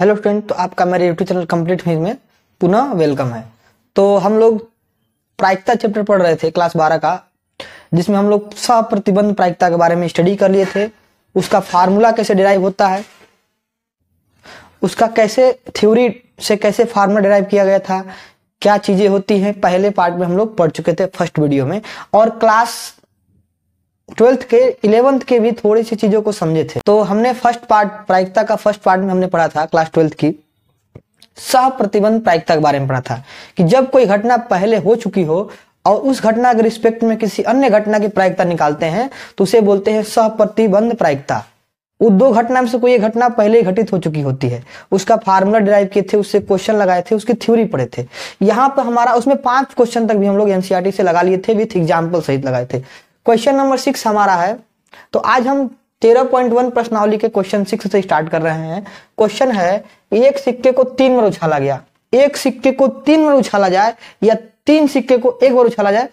Hello student तो आपका मेरे यूट्यूब चैनल कंप्लीट फीस में पुनः वेलकम है तो हम लोग प्रायिकता चैप्टर पढ़ रहे थे क्लास बारह का जिसमें हम लोग सब प्रतिबंध प्रायिकता के बारे में स्टडी कर लिए थे उसका फार्मूला कैसे डिराइव होता है उसका कैसे थ्योरी से कैसे फार्मूला डिराइव किया गया था क्या चीज़ें होती हैं पहले पार्ट में हम लोग पढ़ चुके थे फर्स्ट वीडियो में और क्लास ट्वेल्थ के इलेवंथ के भी थोड़ी सी चीजों को समझे थे तो हमने फर्स्ट पार्ट प्रायिकता का फर्स्ट पार्ट में हमने पढ़ा था क्लास ट्वेल्थ की सह प्रतिबंध प्रायिकता के बारे में पढ़ा था कि जब कोई घटना पहले हो चुकी हो और उस घटना के रिस्पेक्ट में किसी अन्य घटना की प्रायिकता निकालते हैं तो उसे बोलते हैं सह प्रतिबंध प्रायिकता वो दो घटना में से कोई घटना पहले ही घटित हो चुकी होती है उसका फार्मूला डिराइव किए थे उससे क्वेश्चन लगाए थे उसकी थ्योरी पढ़े थे यहाँ पर हमारा उसमें पांच क्वेश्चन तक भी हम लोग एनसीआरटी e से लगा लिए थे विथ एग्जाम्पल सहित लगाए थे क्वेश्चन नंबर सिक्स हमारा है तो आज हम तेरह पॉइंट वन प्रश्नावली के क्वेश्चन सिक्स से स्टार्ट कर रहे हैं क्वेश्चन है एक सिक्के को तीन बार उछाला गया एक सिक्के को तीन बार उछाला जाए या तीन सिक्के को एक बार उछाला जाए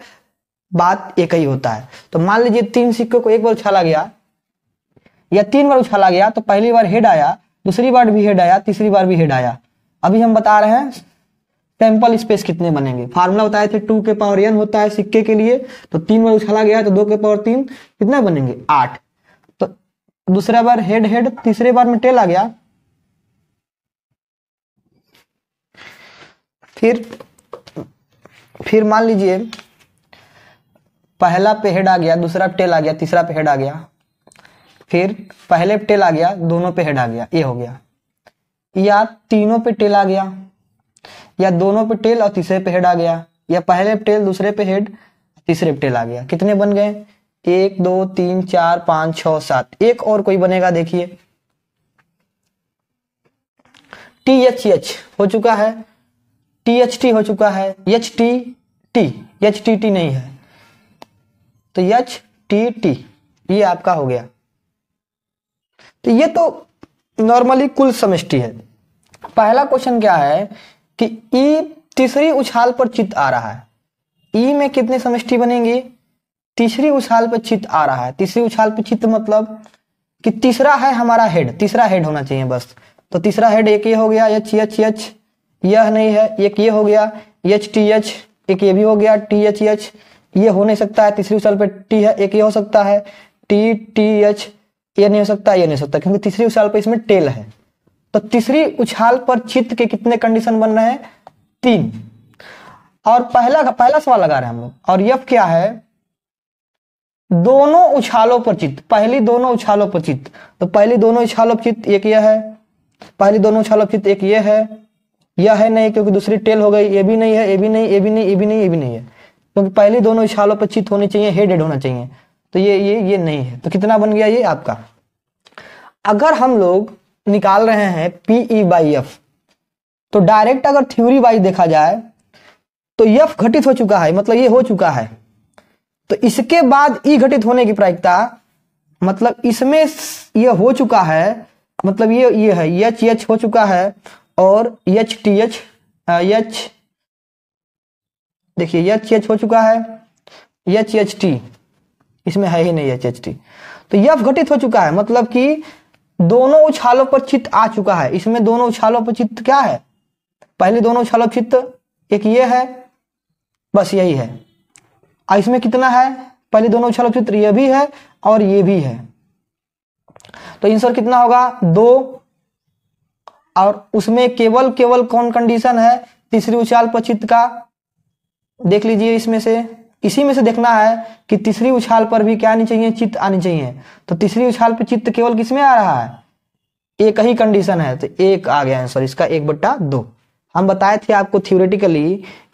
बात एक ही होता है तो मान लीजिए तीन सिक्के को एक बार उछाला गया या तीन बार उछाला गया तो पहली बार हेड आया दूसरी बार भी हेड आया तीसरी बार भी हेड आया अभी हम बता रहे हैं टेम्पल स्पेस कितने बनेंगे फार्मूला बताए थे टू के पावर एन होता है सिक्के के लिए तो तीन बार उछाला गया तो दो के पावर तीन कितना बनेंगे आठ तो दूसरा बार हेड हेड तीसरे बार में टेल आ गया फिर फिर मान लीजिए पहला पे हेड आ गया दूसरा टेल आ गया तीसरा पे हेड आ गया फिर पहले टेल आ गया दोनों पे हेड आ गया ये हो गया या तीनों पे टेल आ गया या दोनों पे टेल और तीसरे पे हेड आ गया या पहले पे टेल दूसरे पे हेड तीसरे पे टेल आ गया कितने बन गए एक दो तीन चार पांच छ सात एक और कोई बनेगा देखिए टी एच एच हो चुका है टी एच टी हो चुका है H T T H T T नहीं है तो एच टी टी ये आपका हो गया तो ये तो नॉर्मली कुल समष्टि है पहला क्वेश्चन क्या है कि ई e तीसरी उछाल पर चित्त आ रहा है ई e में कितने समष्टि बनेंगे तीसरी उछाल पर चित्त आ रहा है तीसरी उछाल पर चित्त मतलब कि तीसरा है हमारा हेड तीसरा हेड होना चाहिए बस तो तीसरा हेड एक ये हो गया एच एच एच यह नहीं है एक ये हो गया एच टी एच एक ये भी हो गया टी एच एच ये हो नहीं सकता है तीसरी उछाल पर टी है एक ये हो सकता है टी टी एच ये नहीं हो सकता ये नहीं हो सकता क्योंकि तीसरी उछाल पर इसमें टेल है तो तीसरी उछाल पर चित्त के कितने कंडीशन बन रहे हैं तीन और पहला पहला सवाल लगा रहे हैं हम लोग और यफ क्या है दोनों उछालों पर चित्त पहली दोनों उछालों पर चित्त तो पहली दोनों उछालों पर चित्त एक यह है पहली दोनों उछालों पर चित्त एक यह है यह है नहीं क्योंकि दूसरी टेल हो गई ये भी नहीं है ये भी नहीं ये भी नहीं ये भी नहीं ये भी नहीं है क्योंकि तो पहली दोनों उछालों पर चित्त होनी चाहिए हेड होना चाहिए तो ये ये ये नहीं है तो कितना बन गया ये आपका अगर हम लोग निकाल रहे हैं पीई बाई एफ तो डायरेक्ट अगर थ्योरी वाइज देखा जाए तो यफ घटित हो चुका है मतलब ये हो चुका है तो इसके बाद ई e घटित होने की प्रायिकता मतलब इसमें ये हो चुका है मतलब ये ये है यच यच हो चुका है और यच टी एच यच देखिए यच यच हो चुका है यच यच टी इसमें है ही नहीं एच एच टी तो यफ घटित हो चुका है मतलब कि दोनों उछालों पर चित्त आ चुका है इसमें दोनों उछालों पर चित्त क्या है पहले दोनों उछालों चित्त एक ये है बस यही है और इसमें कितना है पहले दोनों उछालों चित्त यह भी है और ये भी है तो आंसर कितना होगा दो और उसमें केवल केवल कौन कंडीशन है तीसरी उछाल पर चित्त का देख लीजिए इसमें से इसी में से देखना है कि तीसरी उछाल पर भी क्या आनी चाहिए चित्त आनी चाहिए तो तीसरी उछाल पर चित्त केवल किसमें आ रहा है एक ही कंडीशन है तो एक आ गया आंसर इसका एक बट्टा दो हम बताए थे आपको थ्योरेटिकली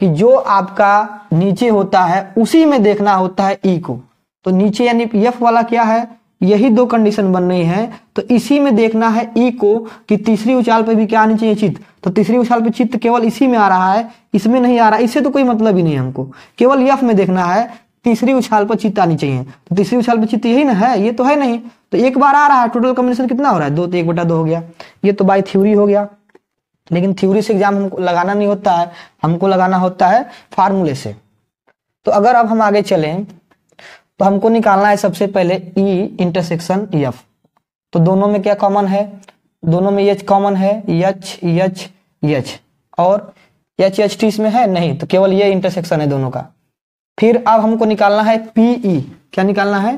कि जो आपका नीचे होता है उसी में देखना होता है ई e को तो नीचे यानी एफ वाला क्या है यही दो कंडीशन बन रही है तो इसी में देखना है ई e को कि तीसरी उछाल पर भी क्या आनी चाहिए चित्त तो तीसरी उछाल पर चित्त केवल इसी में आ रहा है इसमें नहीं आ रहा इससे तो कोई मतलब ही नहीं हमको केवल यफ में देखना है तीसरी उछाल पर चित्त आनी चाहिए तो तीसरी उछाल पर चित्त यही ना है ये तो है नहीं तो एक बार आ रहा है टोटल कॉम्बिनेशन कितना हो रहा है दो तो एक बटा दो हो गया ये तो बाई थ्योरी हो गया लेकिन थ्योरी से एग्जाम हमको लगाना नहीं होता है हमको लगाना होता है फार्मूले से तो अगर अब हम आगे चलें तो हमको निकालना है सबसे पहले E इंटरसेक्शन F तो दोनों में क्या कॉमन है दोनों में H कॉमन है H H H और H H टी तो इसमें है नहीं तो केवल ये इंटरसेक्शन है दोनों का फिर अब हमको निकालना है पीई e। क्या निकालना है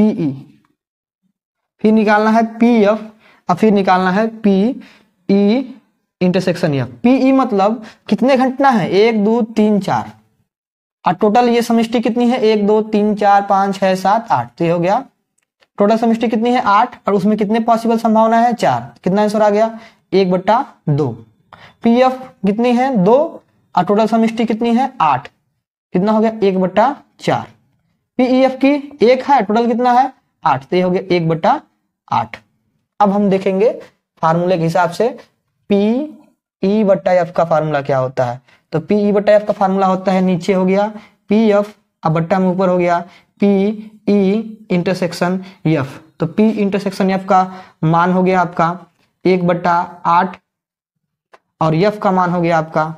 पीई e। फिर निकालना है पी एफ और फिर निकालना है P E intersection F P E मतलब कितने घटना है एक दो तीन चार और हाँ, टोटल ये समिष्टि कितनी है एक दो तीन चार पांच छह सात आठ तो ये हो गया टोटल समिष्टि कितनी है आठ और उसमें कितने पॉसिबल संभावना है चार कितना आंसर आ गया एक बट्टा दो पी एफ कितनी है दो और टोटल समिष्टि कितनी है आठ कितना हो गया एक बट्टा चार पीईएफ e की एक है टोटल कितना है आठ तो ये हो गया एक बट्टा आठ अब हम देखेंगे फार्मूले के हिसाब से पी ई e बट्टा एफ का फार्मूला क्या होता है तो पी ई e बटा एफ का फार्मूला होता है नीचे हो गया पी एफ अब बट्टा में ऊपर हो गया पी ई इंटरसेक्शन एफ तो पी इंटरसेक्शन एफ का मान हो गया आपका एक बट्टा आठ और एफ का मान हो गया आपका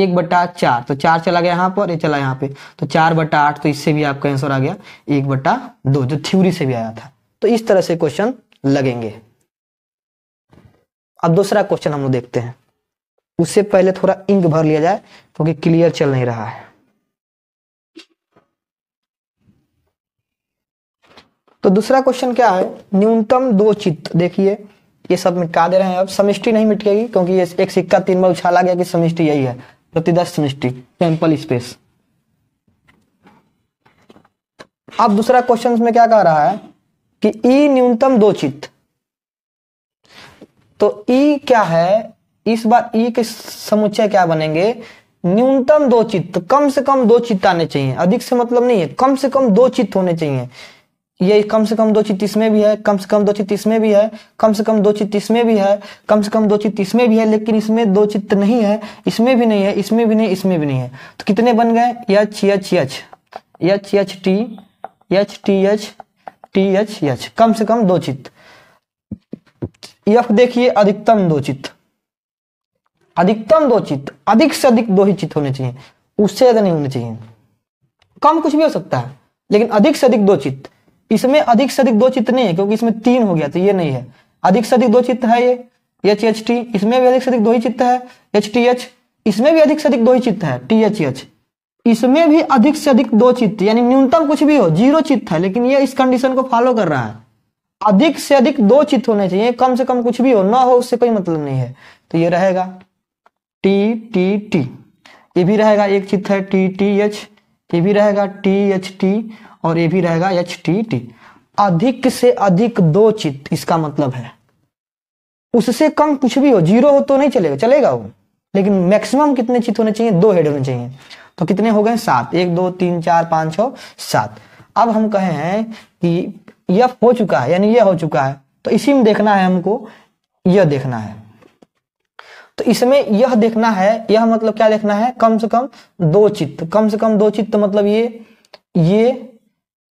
एक बट्टा चार तो चार चला गया यहाँ पर ये चला यहाँ पे तो चार बट्टा आठ तो इससे भी आपका आंसर आ गया एक बट्टा दो जो थ्योरी से भी आया था तो इस तरह से क्वेश्चन लगेंगे अब दूसरा क्वेश्चन हम लोग देखते हैं उससे पहले थोड़ा इंक भर लिया जाए क्योंकि तो क्लियर चल नहीं रहा है तो दूसरा क्वेश्चन क्या है न्यूनतम दो चित्त देखिए ये सब मिटका दे रहे हैं अब समिष्टि नहीं मिटकेगी क्योंकि ये एक सिक्का तीन बार उछाला गया कि समिष्टि यही है प्रतिदश समिष्टि सैंपल स्पेस अब दूसरा क्वेश्चन में क्या कह रहा है कि ई न्यूनतम दो चित्त तो ई क्या है इस बार ई के समुच्चय क्या बनेंगे न्यूनतम दो चित्त कम से कम दो चित्त आने चाहिए अधिक से मतलब नहीं है कम से कम दो चित्त होने चाहिए ये कम से कम दो चित्त इसमें भी है कम से कम दो चित्त इसमें भी है कम से कम दो चित्त इसमें भी है कम से कम दो चित्त इसमें भी है लेकिन इसमें दो चित्त नहीं है इसमें भी नहीं है इसमें भी नहीं इसमें भी नहीं है तो कितने बन गए H H H H H T H T H T H H कम से कम दो चित्त यफ देखिए अधिकतम दो चित्त अधिकतम दो चित्त अधिक से अधिक दो ही चित्त होने चाहिए उससे ज्यादा नहीं होने चाहिए कम कुछ भी हो सकता है लेकिन अधिक से अधिक दो चित्त इसमें अधिक से अधिक दो चित्त नहीं है क्योंकि इसमें तीन हो गया तो ये नहीं है अधिक से अधिक दो चित्त है ये एच एच टी इसमें भी अधिक से अधिक दो ही चित्त है एच टी एच इसमें भी अधिक से अधिक दो ही चित्त है टी एच एच इसमें भी अधिक से अधिक दो चित्त यानी न्यूनतम कुछ भी हो जीरो चित्त है लेकिन ये इस कंडीशन को फॉलो कर रहा है अधिक से अधिक दो चित्त होने चाहिए कम से कम कुछ भी हो ना हो उससे कोई मतलब नहीं है तो ये रहेगा टी टी टी ये भी रहेगा एक चित्र है टी टी एच ये भी रहेगा टी एच टी और ये भी रहेगा एच टी टी अधिक से अधिक दो चित्र इसका मतलब है उससे कम कुछ भी हो जीरो हो तो नहीं चलेगा चलेगा वो लेकिन मैक्सिमम कितने चित्र होने चाहिए दो हेड होने चाहिए तो कितने हो गए सात एक दो तीन चार पाँच छो सात अब हम कहे हैं कि यह हो चुका है यानी यह हो चुका है तो इसी में देखना है हमको यह देखना है तो इसमें यह देखना है यह मतलब क्या देखना है कम से कम दो चित्त कम से कम दो चित्त मतलब ये ये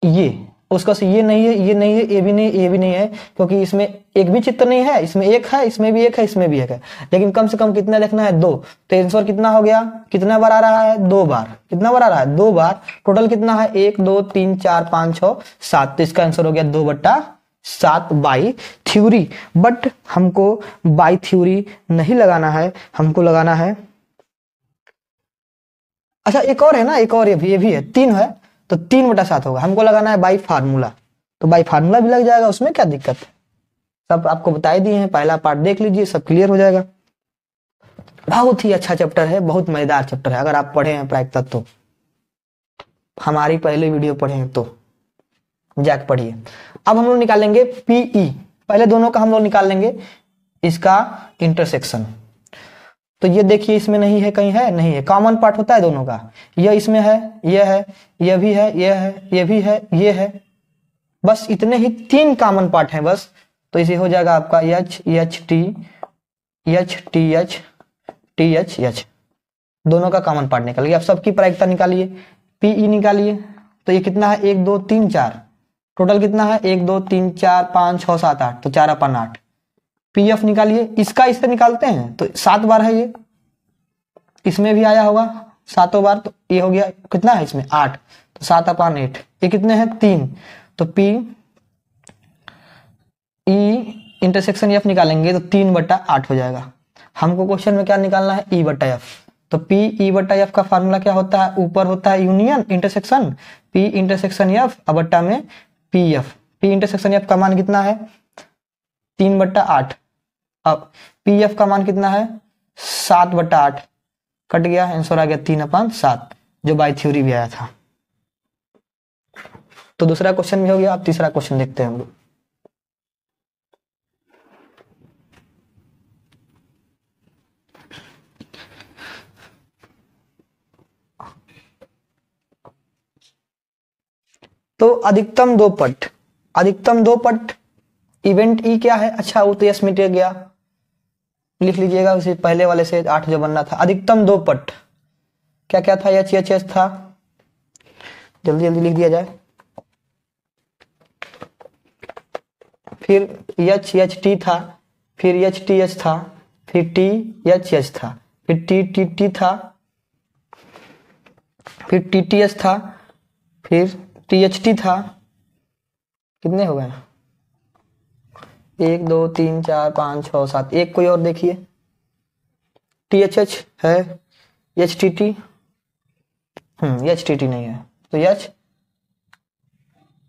ये उसका से ये नहीं है ये नहीं है ये भी नहीं ये भी नहीं है क्योंकि इसमें एक भी चित्र नहीं है इसमें एक है इसमें भी एक है इसमें भी एक है लेकिन कम से कम कितना लिखना है दो तो आंसर कितना हो गया कितना बार आ रहा है दो बार कितना बार आ रहा है दो बार टोटल कितना है एक दो तीन चार पांच छह सात तो इसका आंसर हो गया दो बट्टा सात बाई थ्योरी बट हमको बाई थ्योरी नहीं लगाना है हमको लगाना है अच्छा एक और है ना एक और ये भी ये भी है तीन है तो तीन बटा सात होगा हमको लगाना है बाई फार्मूला तो बाई फार्मूला भी लग जाएगा उसमें क्या दिक्कत है सब आपको बताए दिए हैं पहला पार्ट देख लीजिए सब क्लियर हो जाएगा बहुत ही अच्छा चैप्टर है बहुत मजेदार चैप्टर है अगर आप पढ़े हैं प्राय तत्व तो। हमारी पहले वीडियो पढ़े हैं तो जाके पढ़िए अब हम लोग निकालेंगे पीई e। पहले दोनों का हम लोग निकाल लेंगे इसका इंटरसेक्शन तो ये देखिए इसमें नहीं है कहीं है नहीं है कॉमन पार्ट होता है दोनों का यह इसमें है यह है यह भी है यह है यह भी है यह है बस इतने ही तीन कॉमन पार्ट हैं बस तो इसे हो जाएगा आपका H H T H T H T H H दोनों का कॉमन पार्ट निकालिए आप सबकी प्रायिकता निकालिए पीई e निकालिए तो ये कितना है एक दो तीन चार टोटल कितना है एक दो तीन चार पांच छह सात आठ तो चार अपन आठ पी एफ निकालिए इसका इससे निकालते हैं तो सात बार है ये इसमें भी आया होगा सातों बार तो ये हो गया कितना है इसमें आठ तो सात अपान एट ये कितने हैं तीन तो पी ई इंटरसेक्शन एफ निकालेंगे तो तीन बट्टा आठ हो जाएगा हमको क्वेश्चन में क्या निकालना है ई e बट्टा एफ तो पी ई e बट्टा एफ का फॉर्मूला क्या होता है ऊपर होता है union intersection P intersection F अबट्टा में P F P intersection F का मान कितना है तीन बट्टा आठ अब पी एफ का मान कितना है सात बट्टा आठ कट गया आंसर आ गया तीन अपान सात जो बाय थ्योरी भी आया था तो दूसरा क्वेश्चन भी हो गया अब तीसरा क्वेश्चन देखते हैं हम लोग तो अधिकतम दो पट अधिकतम दो पट इवेंट ई e क्या है अच्छा वो तो यस मिट गया लिख लीजिएगा उसे पहले वाले से आठ जो बनना था अधिकतम दो पट क्या क्या था एच एच एस था जल्दी जल्दी लिख दिया जाए फिर यच यच टी था फिर यच टी एच था फिर टी एच एच था फिर टी टी टी था फिर टी टी एस था फिर टी था कितने हो गए एक दो तीन चार पाँच छ सात एक कोई और देखिए टी एच एच है H T T H T T नहीं है तो एच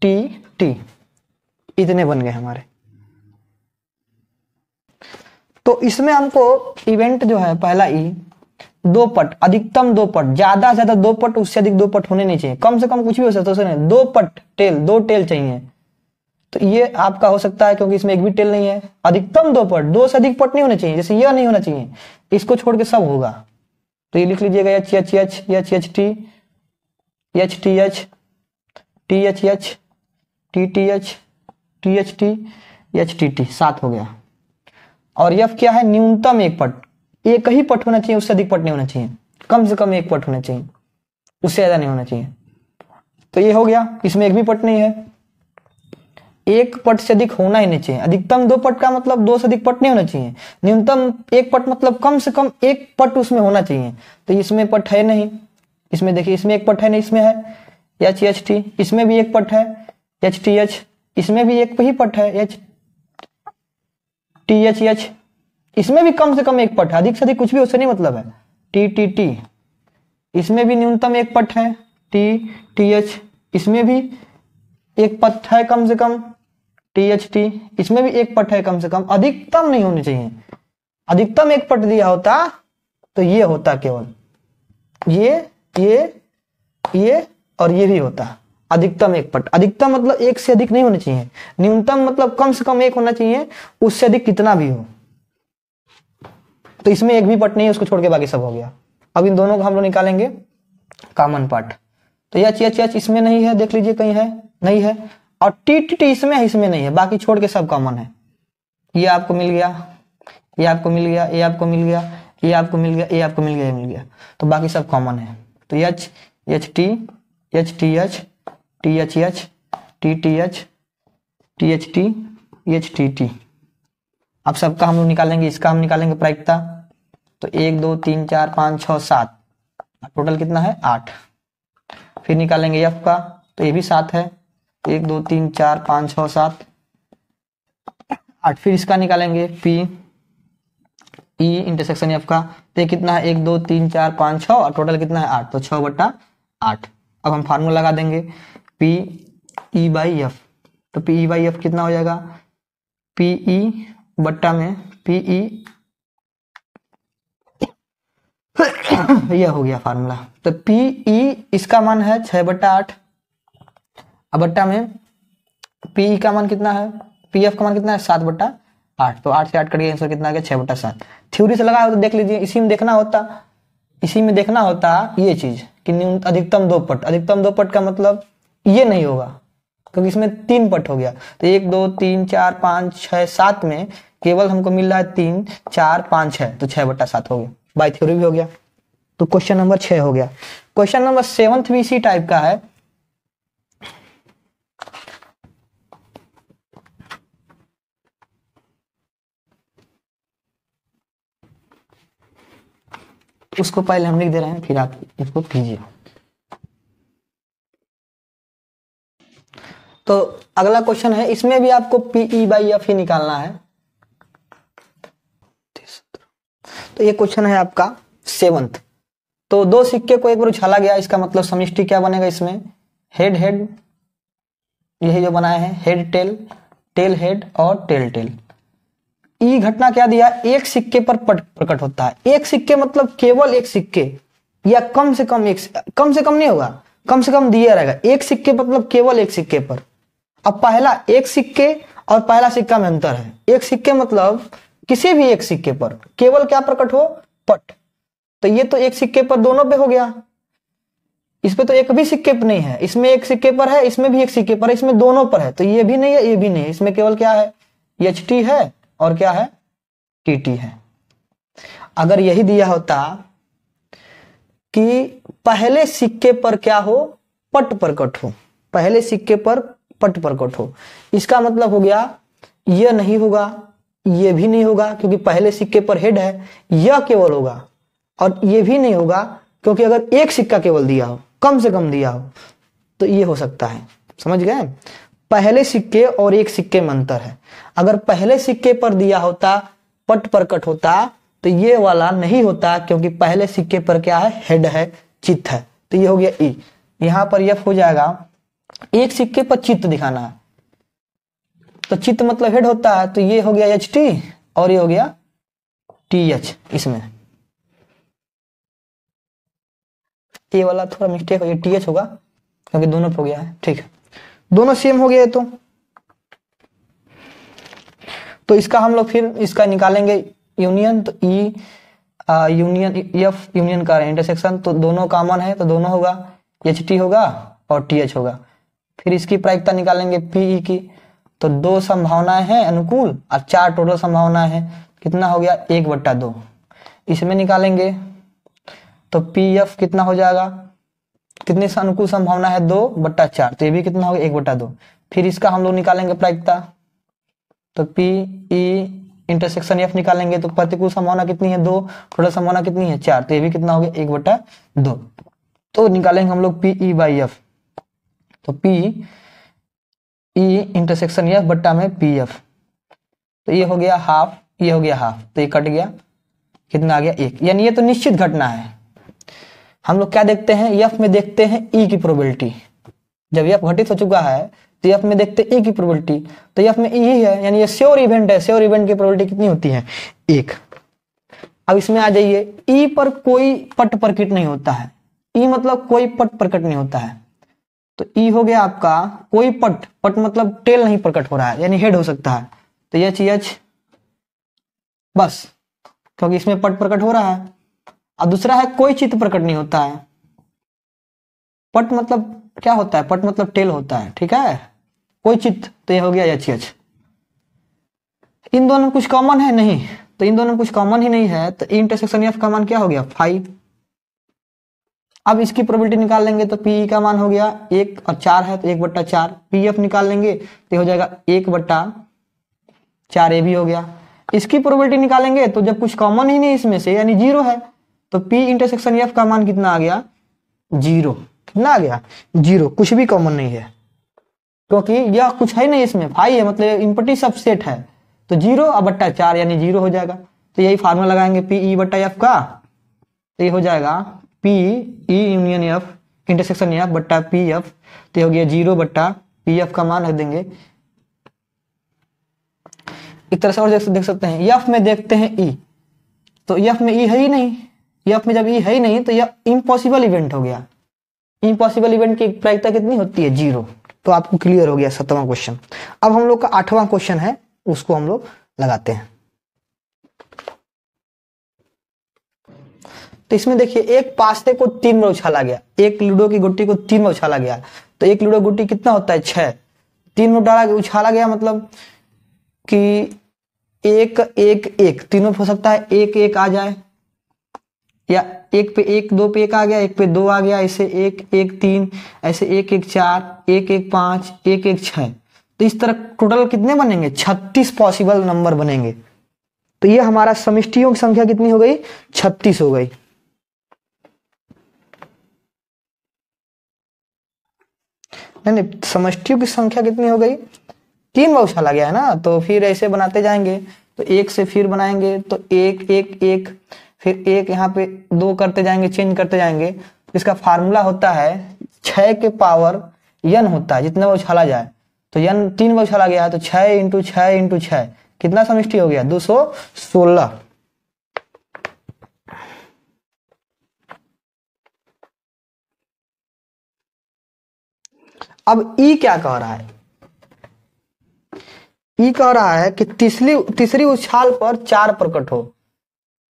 टी टी इतने बन गए हमारे तो इसमें हमको इवेंट जो है पहला ई e, दो पट अधिकतम दो पट ज्यादा से ज्यादा दो पट उससे अधिक दो पट होने नहीं चाहिए कम से कम कुछ भी हो सकता है दो पट टेल दो टेल चाहिए तो ये आपका हो सकता है क्योंकि इसमें एक भी टेल नहीं है अधिकतम दो पट दो से अधिक पट नहीं होने चाहिए जैसे यह नहीं होना चाहिए इसको छोड़ के सब होगा तो ये लिख लीजिएगा H H H H H T H T H T H H T T H T H T H T T सात हो गया और यफ क्या है न्यूनतम एक पट एक ही पट होना चाहिए उससे अधिक पट नहीं होना चाहिए कम से कम एक पट होना चाहिए उससे ज़्यादा नहीं होना चाहिए तो ये हो गया इसमें एक भी पट नहीं है एक पट से अधिक होना ही नहीं चाहिए अधिकतम दो पट का मतलब दो से अधिक पट नहीं होना चाहिए न्यूनतम एक पट मतलब कम से कम एक पट उसमें होना चाहिए तो इसमें पट है नहीं इसमें देखिए इसमें एक पट है नहीं इसमें है एच एच टी इसमें भी एक पट है एच टी एच इसमें भी एक ही पट है एच टी एच एच इसमें भी कम से कम एक पट है अधिक से अधिक कुछ भी उससे नहीं मतलब है टी टी टी इसमें भी न्यूनतम एक पट है टी टी एच इसमें भी एक पट है कम से कम टी एच टी इसमें भी एक पट है कम से कम अधिकतम नहीं होनी चाहिए अधिकतम एक पट दिया होता तो ये होता केवल ये ये ये और ये भी होता अधिकतम एक पट अधिकतम मतलब एक से अधिक नहीं होना चाहिए न्यूनतम मतलब कम से कम एक होना चाहिए उससे अधिक कितना भी हो तो इसमें एक भी पट नहीं है उसको छोड़ के बाकी सब हो गया अब इन दोनों को हम लोग निकालेंगे कॉमन पार्ट तो यच यच यच इसमें नहीं है देख लीजिए कहीं है नहीं है और टी टी टी इसमें है इसमें नहीं है बाकी छोड़ के सब कॉमन है ये आपको मिल गया ये आपको मिल गया ये आपको मिल गया ये आपको मिल गया ये आपको मिल गया ये मिल गया तो बाकी सब कॉमन है तो H H T H T H T H H T T H T H T H T T अब सबका हम लोग निकालेंगे इसका हम निकालेंगे प्रायिकता तो एक दो तीन चार पाँच छः सात टोटल कितना है आठ फिर निकालेंगे एफ का तो ये भी सात है एक दो तीन चार पाँच छ सात आठ फिर इसका निकालेंगे पी ई इंटरसेक्शन एफ का तो कितना है एक दो तीन चार पाँच छ और टोटल कितना है आठ तो छ बट्टा आठ अब हम फार्मूला लगा देंगे पी ई बाई एफ तो पी ई बाई एफ कितना हो जाएगा पी ई e बट्टा में पीई e यह हो गया फार्मूला तो पीई e इसका मान है छह बट्टा आठ अब बट्टा में पीई e का मान कितना है पीएफ का मान कितना है सात बट्टा आठ तो आठ से आठ करके आंसर कितना छह बट्टा सात थ्योरी से लगा हो तो देख लीजिए इसी में देखना होता इसी में देखना होता ये चीज कि न्यूनतम अधिकतम दो पट अधिकतम दो पट का मतलब ये नहीं होगा क्योंकि इसमें तीन पट हो गया तो एक दो तीन चार पांच छह सात में केवल हमको मिल रहा है तीन चार पांच छह तो छह बट्टा सात हो गया बाई थ्योरी भी हो गया तो क्वेश्चन नंबर छह हो गया क्वेश्चन नंबर सेवंथ भी इसी टाइप का है उसको पहले हम लिख दे रहे हैं फिर आप इसको कीजिए तो अगला क्वेश्चन है इसमें भी आपको पीई बाई एफ ही निकालना है तो ये क्वेश्चन है आपका सेवंथ तो दो सिक्के को एक बार उछाला गया इसका मतलब समिष्टि क्या बनेगा इसमें हेड हेड यही जो बनाया है हेड टेल टेल हेड और टेल टेल ई घटना क्या दिया एक सिक्के पर प्रकट होता है एक सिक्के मतलब केवल एक सिक्के या कम से कम एक कम से कम नहीं होगा कम से कम दिया रहेगा एक सिक्के मतलब केवल एक सिक्के पर अब पहला एक सिक्के और पहला सिक्का में अंतर है एक सिक्के मतलब किसी भी एक सिक्के पर केवल क्या प्रकट हो पट तो ये तो एक सिक्के पर दोनों पे हो गया इस पे तो एक भी सिक्के पर नहीं है इसमें एक सिक्के पर है इसमें भी एक सिक्के पर है इसमें दोनों पर है तो ये भी नहीं है ये भी नहीं है इसमें केवल क्या है एच टी है और क्या है टी टी है अगर यही दिया होता कि पहले सिक्के पर क्या हो पट प्रकट हो पहले सिक्के पर पट प्रकट हो इसका मतलब हो गया यह नहीं होगा यह भी नहीं होगा क्योंकि पहले सिक्के पर हेड है यह केवल होगा और यह भी नहीं होगा क्योंकि अगर एक सिक्का केवल दिया हो कम से कम दिया हो तो यह हो सकता है समझ गए पहले सिक्के और एक सिक्के में अंतर है अगर पहले सिक्के पर दिया होता पट प्रकट होता तो ये वाला नहीं होता क्योंकि पहले सिक्के पर क्या है हेड है चित्त है तो ये हो गया ई e। यहां पर यफ हो जाएगा एक सिक्के पर चित्त दिखाना है तो चित्त मतलब हेड होता है तो ये हो गया एच टी और ये हो गया टी एच इसमें ये वाला थोड़ा मिस्टेक हो गया टी एच होगा क्योंकि दोनों हो गया है ठीक है दोनों सेम हो गया तो तो इसका हम लोग फिर इसका निकालेंगे यूनियन तो ई यूनियन एफ यूनियन का इंटरसेक्शन तो दोनों कॉमन है तो दोनों होगा एच टी होगा और टी एच होगा फिर इसकी प्रायिकता निकालेंगे पीई e की तो दो संभावनाएं हैं अनुकूल और चार टोटल संभावना है कितना हो गया एक बट्टा दो इसमें निकालेंगे तो पी एफ कितना हो जाएगा कितनी अनुकूल संभावना है दो बट्टा चार तो ये भी कितना होगा एक बट्टा दो फिर इसका हम लोग निकालेंगे प्रायिकता तो पी ई इंटरसेक्शन एफ निकालेंगे तो प्रतिकूल संभावना कितनी है दो टोटल संभावना कितनी है चार तो ये भी कितना हो गया एक बट्टा दो तो निकालेंगे हम लोग पी ई बाई एफ तो पी ई इंटरसेक्शन एफ बट्टा में पी एफ तो ये हो गया हाफ ये हो गया हाफ तो ये कट गया कितना आ गया एक यानी ये तो निश्चित घटना है हम लोग क्या देखते हैं एफ में देखते हैं ई e की प्रोबेबिलिटी जब एफ घटित हो चुका है तो एफ में देखते हैं e ई की प्रोबेबिलिटी तो एफ में ई e है यानी ये श्योर इवेंट है श्योर इवेंट की प्रोबेबिलिटी कितनी होती है एक अब इसमें आ जाइए ई पर कोई पट प्रकट नहीं होता है ई मतलब कोई पट प्रकट नहीं होता है तो ई हो गया आपका कोई पट पट मतलब टेल नहीं प्रकट हो रहा है यानी हेड हो सकता है तो एच एच बस क्योंकि इसमें पट प्रकट हो रहा है और दूसरा है कोई चित्र प्रकट नहीं होता है पट मतलब क्या होता है पट मतलब टेल होता है ठीक है कोई चित्र तो यह हो गया एच एच इन दोनों में कुछ कॉमन है नहीं तो इन दोनों में कुछ कॉमन ही नहीं है तो इंटरसेक्शन ऑफ कॉमन क्या हो गया फाइव अब इसकी प्रोबेबिलिटी निकाल लेंगे तो पी e का मान हो गया एक और चार है तो एक बट्टा चार पी एफ e निकाल लेंगे तो हो जाएगा एक बट्टा चार ए भी हो गया इसकी प्रोबेबिलिटी निकालेंगे तो जब कुछ कॉमन ही नहीं इसमें से यानी जीरो है तो पी इंटरसेक्शन एफ का मान कितना आ गया जीरो कितना आ गया जीरो कुछ भी कॉमन नहीं है क्योंकि तो यह कुछ है नहीं इसमें फाइव है मतलब इम्पटी सबसेट है तो जीरो और बट्टा चार यानी जीरो हो जाएगा तो यही फार्मूला लगाएंगे पी ई e बट्टा एफ का तो ये हो जाएगा P E union F intersection F बट्टा पी एफ तो हो गया जीरो बट्टा पी एफ का मान रख देंगे एक तरह से और देख सकते हैं यफ में देखते हैं ई e, तो यफ में ई e है ही नहीं यफ में जब ई e है ही नहीं तो यह इम्पॉसिबल इवेंट हो गया इम्पॉसिबल इवेंट की प्रायिकता कितनी होती है जीरो तो आपको क्लियर हो गया सतवां क्वेश्चन अब हम लोग का आठवां क्वेश्चन है उसको हम लोग लगाते हैं तो इसमें देखिए एक पास्ते को तीन में उछाला गया एक लूडो की गुट्टी को तीन में उछाला गया तो एक लूडो गुट्टी कितना होता है छह तीन में डाला उछाला गया मतलब कि एक एक एक तीनों हो सकता है एक एक आ जाए या एक पे एक दो पे एक आ गया एक पे दो आ गया ऐसे एक एक तीन ऐसे एक एक चार एक एक पांच एक एक छः तो इस तरह टोटल कितने बनेंगे छत्तीस पॉसिबल नंबर बनेंगे तो ये हमारा समिष्टियों की संख्या कितनी हो गई छत्तीस हो गई नहीं नहीं समष्टियों की संख्या कितनी हो गई तीन गौशाला गया है ना तो फिर ऐसे बनाते जाएंगे तो एक से फिर बनाएंगे तो एक एक एक फिर एक यहाँ पे दो करते जाएंगे चेंज करते जाएंगे इसका फार्मूला होता है छ के पावर यन होता है जितना उछाला जाए तो यन तीन वो उछाला गया है तो छ इंटू छ इंटू छ कितना समष्टि हो गया दो सौ सोलह अब ई क्या कह रहा है ई कह रहा है कि तीसरी तीसरी उछाल पर चार प्रकट हो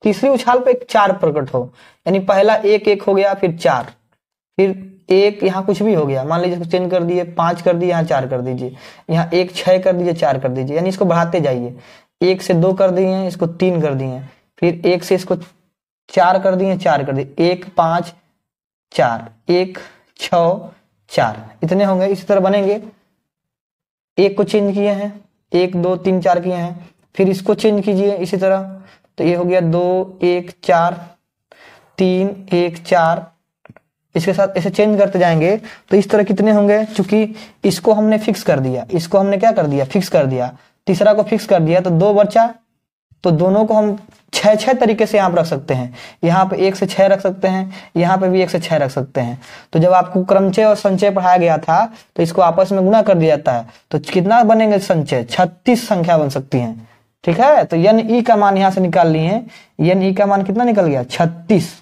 तीसरी उछाल पर चार प्रकट हो यानी पहला एक एक हो गया फिर चार फिर एक यहाँ कुछ भी हो गया मान लीजिए चेंज कर दिए पांच कर दिए यहाँ चार कर दीजिए यहाँ एक छह कर दीजिए चार कर दीजिए यानी इसको बढ़ाते जाइए एक से दो कर दिए इसको तीन कर दिए फिर एक से इसको चार कर दिए चार कर दिए एक पांच चार एक छ चार इतने होंगे इसी तरह बनेंगे एक को चेंज किए हैं एक दो तीन चार किए हैं फिर इसको चेंज कीजिए इसी तरह तो ये हो गया दो एक चार तीन एक चार इसके साथ ऐसे चेंज करते जाएंगे तो इस तरह कितने होंगे चूंकि इसको हमने फिक्स कर दिया इसको हमने क्या कर दिया फिक्स कर दिया तीसरा को फिक्स कर दिया तो दो बच्चा तो दोनों को हम छह छह तरीके से यहां पर रख सकते हैं यहाँ पे एक से छह रख सकते हैं यहाँ पे भी एक से छह रख सकते हैं तो जब आपको क्रमचय और संचय पढ़ाया गया था तो इसको आपस में गुना कर दिया जाता है तो कितना बनेंगे संचय छत्तीस संख्या बन सकती है ठीक है तो यन ई का मान यहां से निकाल लिए यन ई का मान कितना निकल गया छत्तीस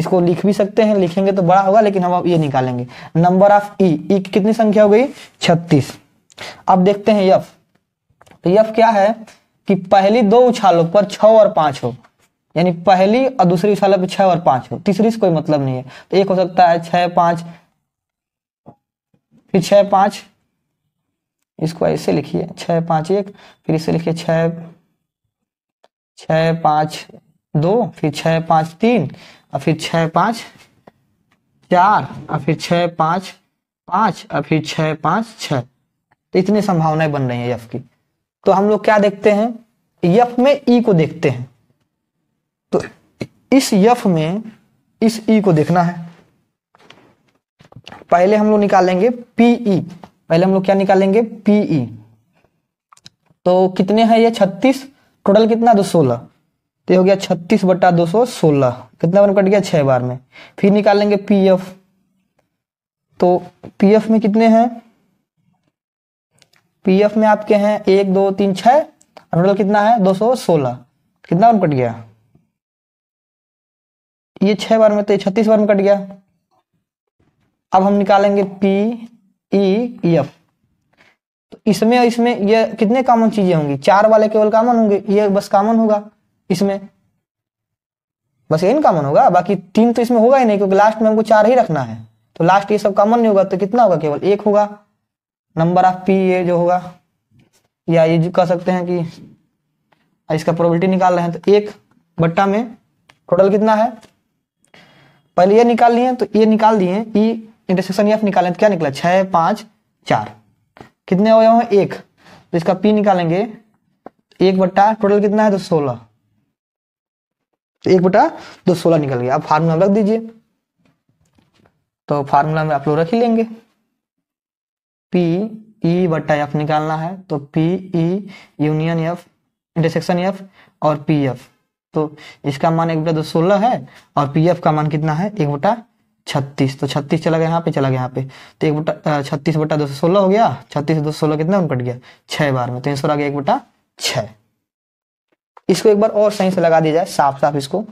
इसको लिख भी सकते हैं लिखेंगे तो बड़ा होगा लेकिन हम अब ये निकालेंगे नंबर ऑफ ई ई की कितनी संख्या हो गई छत्तीस अब देखते हैं यफ तो यफ क्या है कि पहली दो उछालों पर छ और पांच हो यानी पहली और दूसरी उछालों पर छह और पांच हो तीसरी से कोई मतलब नहीं है तो एक हो सकता है छह पांच फिर छह पांच इसको ऐसे लिखिए छह पांच एक फिर इसे लिखिए छह पांच दो फिर छह पांच तीन और फिर छह पांच चार और फिर छह पांच पांच और फिर छह पांच छह तो इतनी संभावनाएं बन रही है यफ की तो हम लोग क्या देखते हैं यफ में ई को देखते हैं तो इस यफ में इस ई को देखना है पहले हम लोग निकालेंगे पीई पहले हम लोग क्या निकालेंगे पीई तो कितने हैं ये छत्तीस टोटल कितना दो सोलह तो हो गया छत्तीस बट्टा दो सौ सोलह कितना बार कट गया छह बार में फिर निकालेंगे पी एफ तो पी एफ में कितने हैं पीएफ में आपके हैं एक दो तीन छह टोटल कितना है दो सौ सोलह कितना बार कट गया ये छह बार में तो छत्तीस बार में कट गया अब हम निकालेंगे पी ई एफ तो इसमें इसमें ये कितने कॉमन चीजें होंगी चार वाले केवल कॉमन होंगे ये बस कॉमन होगा इसमें बस यही कॉमन होगा बाकी तीन तो इसमें होगा ही नहीं क्योंकि लास्ट में हमको चार ही रखना है तो लास्ट ये सब कॉमन नहीं होगा तो कितना होगा केवल एक होगा नंबर ऑफ पी ये जो होगा या ये कह सकते हैं कि इसका प्रोबेबिलिटी निकाल रहे हैं तो एक बट्टा में टोटल कितना है पहले ये निकाल लिए तो ये निकाल दिए ई इंटरसेक्शन एफ निकालें तो क्या निकला छः पाँच चार कितने हो गए एक तो इसका पी निकालेंगे एक बट्टा टोटल कितना है तो सोलह तो एक बटा दो सोलह निकल गया आप फार्मूला रख दीजिए तो फार्मूला में आप लोग रख ही लेंगे पी ई e बट्टा एफ निकालना है तो P E union F intersection F और पी एफ तो इसका मान एक बटा दो सोलह है और पी एफ का मान कितना है एक बटा छत्तीस तो छत्तीस चला गया यहाँ पे चला गया यहाँ पे तो एक बटा छत्तीस बटा दो सौ सोलह हो गया छत्तीस दो सौ सोलह कितना उनपट गया छह बार में तो आंसर आ गया एक बटा छ इसको एक बार और सही से लगा दिया जाए साफ साफ इसको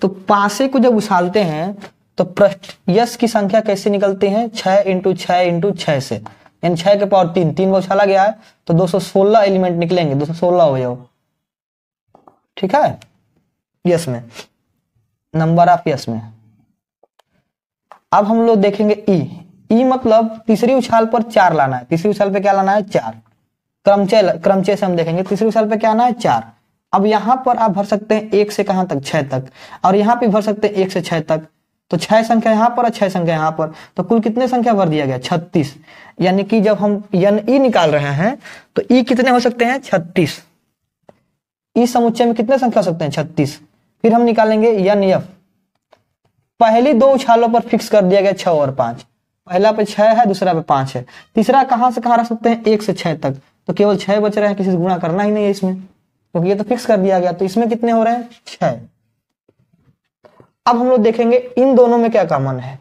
तो पासे को जब उछालते हैं तो यश की संख्या कैसे निकलती है छह इंटू छह इंटू छह से यानी छह के पावर तीन तीन को उछाला गया है तो 216 एलिमेंट निकलेंगे 216 हो जाओ ठीक है यस में नंबर ऑफ यस में अब हम लोग देखेंगे ई e। ई e मतलब तीसरी उछाल पर चार लाना है तीसरी उछाल पर क्या लाना है चार क्रमचय क्रमचय से हम देखेंगे तीसरी उछाल पर क्या आना है चार अब यहां पर आप भर सकते हैं एक से कहां तक छह तक और यहां पे भर सकते हैं एक से छह तक तो छह संख्या यहां पर और छह संख्या यहां पर तो कुल कितने संख्या भर दिया गया छत्तीस यानी कि जब हम यन ई निकाल रहे हैं तो ई कितने हो सकते हैं छत्तीस ई समुच्चय में कितने संख्या हो सकते हैं छत्तीस फिर हम निकालेंगे यन एफ पहली दो उछालों पर फिक्स कर दिया गया छह और पांच पहला पे छह है दूसरा पे पांच है तीसरा कहां से कहां रख सकते हैं एक से छह तक तो केवल छह बच रहे हैं किसी से गुणा करना ही नहीं है इसमें क्योंकि ये तो फिक्स कर दिया गया तो इसमें कितने हो रहे हैं छह अब हम लोग देखेंगे इन दोनों में क्या कॉमन है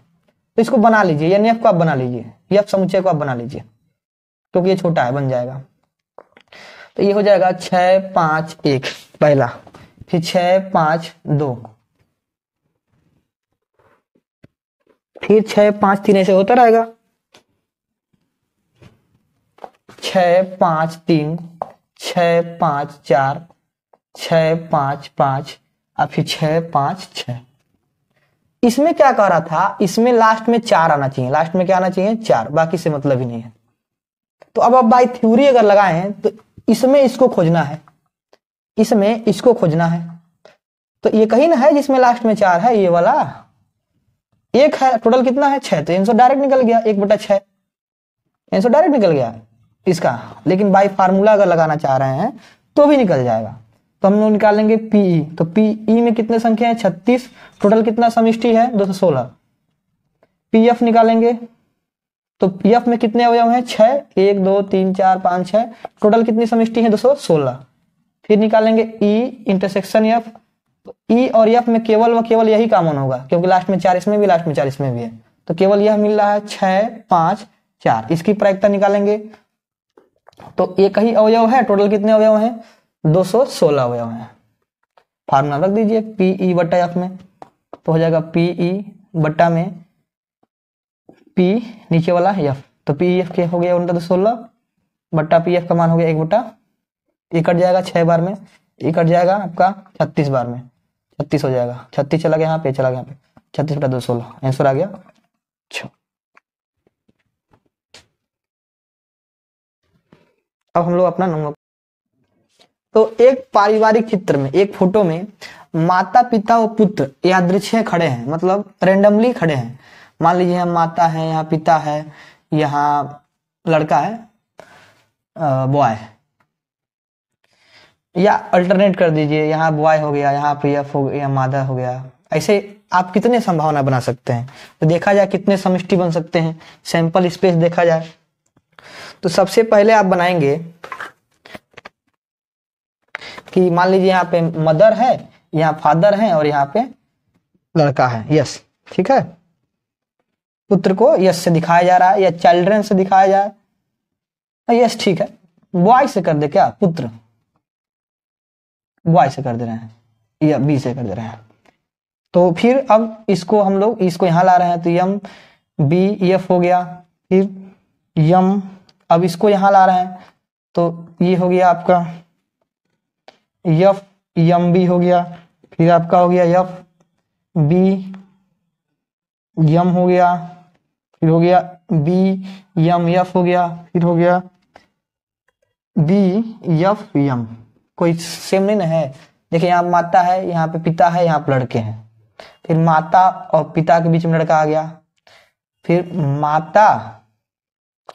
तो इसको बना लीजिए यानी एफ को आप बना लीजिए एफ समुच्चय को आप बना लीजिए क्योंकि ये छोटा है बन जाएगा तो ये हो जाएगा छ पांच एक पहला फिर छ पांच दो फिर छ पांच तीन ऐसे होता रहेगा छ पांच तीन छ पाँच चार छ पाँच पाँच और फिर छ पाँच छ इसमें क्या कह रहा था इसमें लास्ट में चार आना चाहिए लास्ट में क्या आना चाहिए चार बाकी से मतलब ही नहीं है तो अब आप बाई थ्योरी अगर लगाए हैं तो इसमें इसको खोजना है इसमें इसको खोजना है तो ये कहीं ना है जिसमें लास्ट में चार है ये वाला एक है टोटल कितना है छह तो आंसर डायरेक्ट निकल गया एक बटा छह आंसर डायरेक्ट निकल गया इसका लेकिन बाई फार्मूला अगर लगाना चाह रहे हैं तो भी निकल जाएगा तो हम लोग निकालेंगे पीई e। तो पीई e में कितने संख्या है छत्तीस टोटल कितना समिष्टि है दो सौ सोलह पी एफ निकालेंगे तो पी एफ में कितने अवयव हैं छह एक दो तीन चार पांच छह टोटल कितनी समिष्टि है दो सौ सोलह फिर निकालेंगे ई इंटरसेक्शन एफ तो ई e और एफ में केवल व केवल यही कॉमन होगा क्योंकि लास्ट में चार इसमें भी लास्ट में चार इसमें भी है तो केवल यह मिल रहा है छह पांच चार इसकी प्रायिकता निकालेंगे तो एक ही अवयव है टोटल कितने अवयव हैं 216 अवयव है फार्मूला रख दीजिए पीई e बट्टा एफ में तो हो जाएगा पीई e बट्टा में पी नीचे वाला एफ तो पीई एफ क्या हो गया उनका तो सोलह बट्टा पी एफ e का मान हो गया एक बट्टा ये कट जाएगा छः बार में ये कट जाएगा आपका छत्तीस बार में छत्तीस हो जाएगा छत्तीस चला गया यहाँ पे चला गया यहाँ पे छत्तीस बटा दो सोलह आंसर आ गया छ अब हम लोग अपना नंबर तो एक पारिवारिक चित्र में एक फोटो में माता पिता और पुत्र यादृच्छे खड़े हैं मतलब रेंडमली खड़े हैं मान लीजिए यहाँ माता है यहाँ पिता है यहाँ लड़का है बॉय है या अल्टरनेट कर दीजिए यहाँ बॉय हो गया यहाँ पी एफ हो गया मादा हो गया ऐसे आप कितने संभावना बना सकते हैं तो देखा जाए कितने समिष्टि बन सकते हैं सैंपल स्पेस देखा जाए तो सबसे पहले आप बनाएंगे कि मान लीजिए यहाँ पे मदर है यहाँ फादर है और यहाँ पे लड़का है यस ठीक है पुत्र को यस से दिखाया जा रहा है या चिल्ड्रन से दिखाया जा रहा है यस ठीक है बॉय से कर दे क्या पुत्र बॉय से कर दे रहे हैं या बी से कर दे रहे हैं तो फिर अब इसको हम लोग इसको यहां ला रहे हैं तो यम बी एफ हो गया फिर यम अब इसको यहां ला रहे हैं तो ये हो गया आपका यफ यम बी हो गया फिर आपका हो गया यफ बी यम हो गया फिर हो गया बी यम यफ हो गया फिर हो गया बी यफ यम कोई सेम नहीं ना है देखिए यहाँ माता है यहाँ पे पिता है यहाँ पे लड़के हैं फिर माता और पिता के बीच में लड़का आ गया फिर माता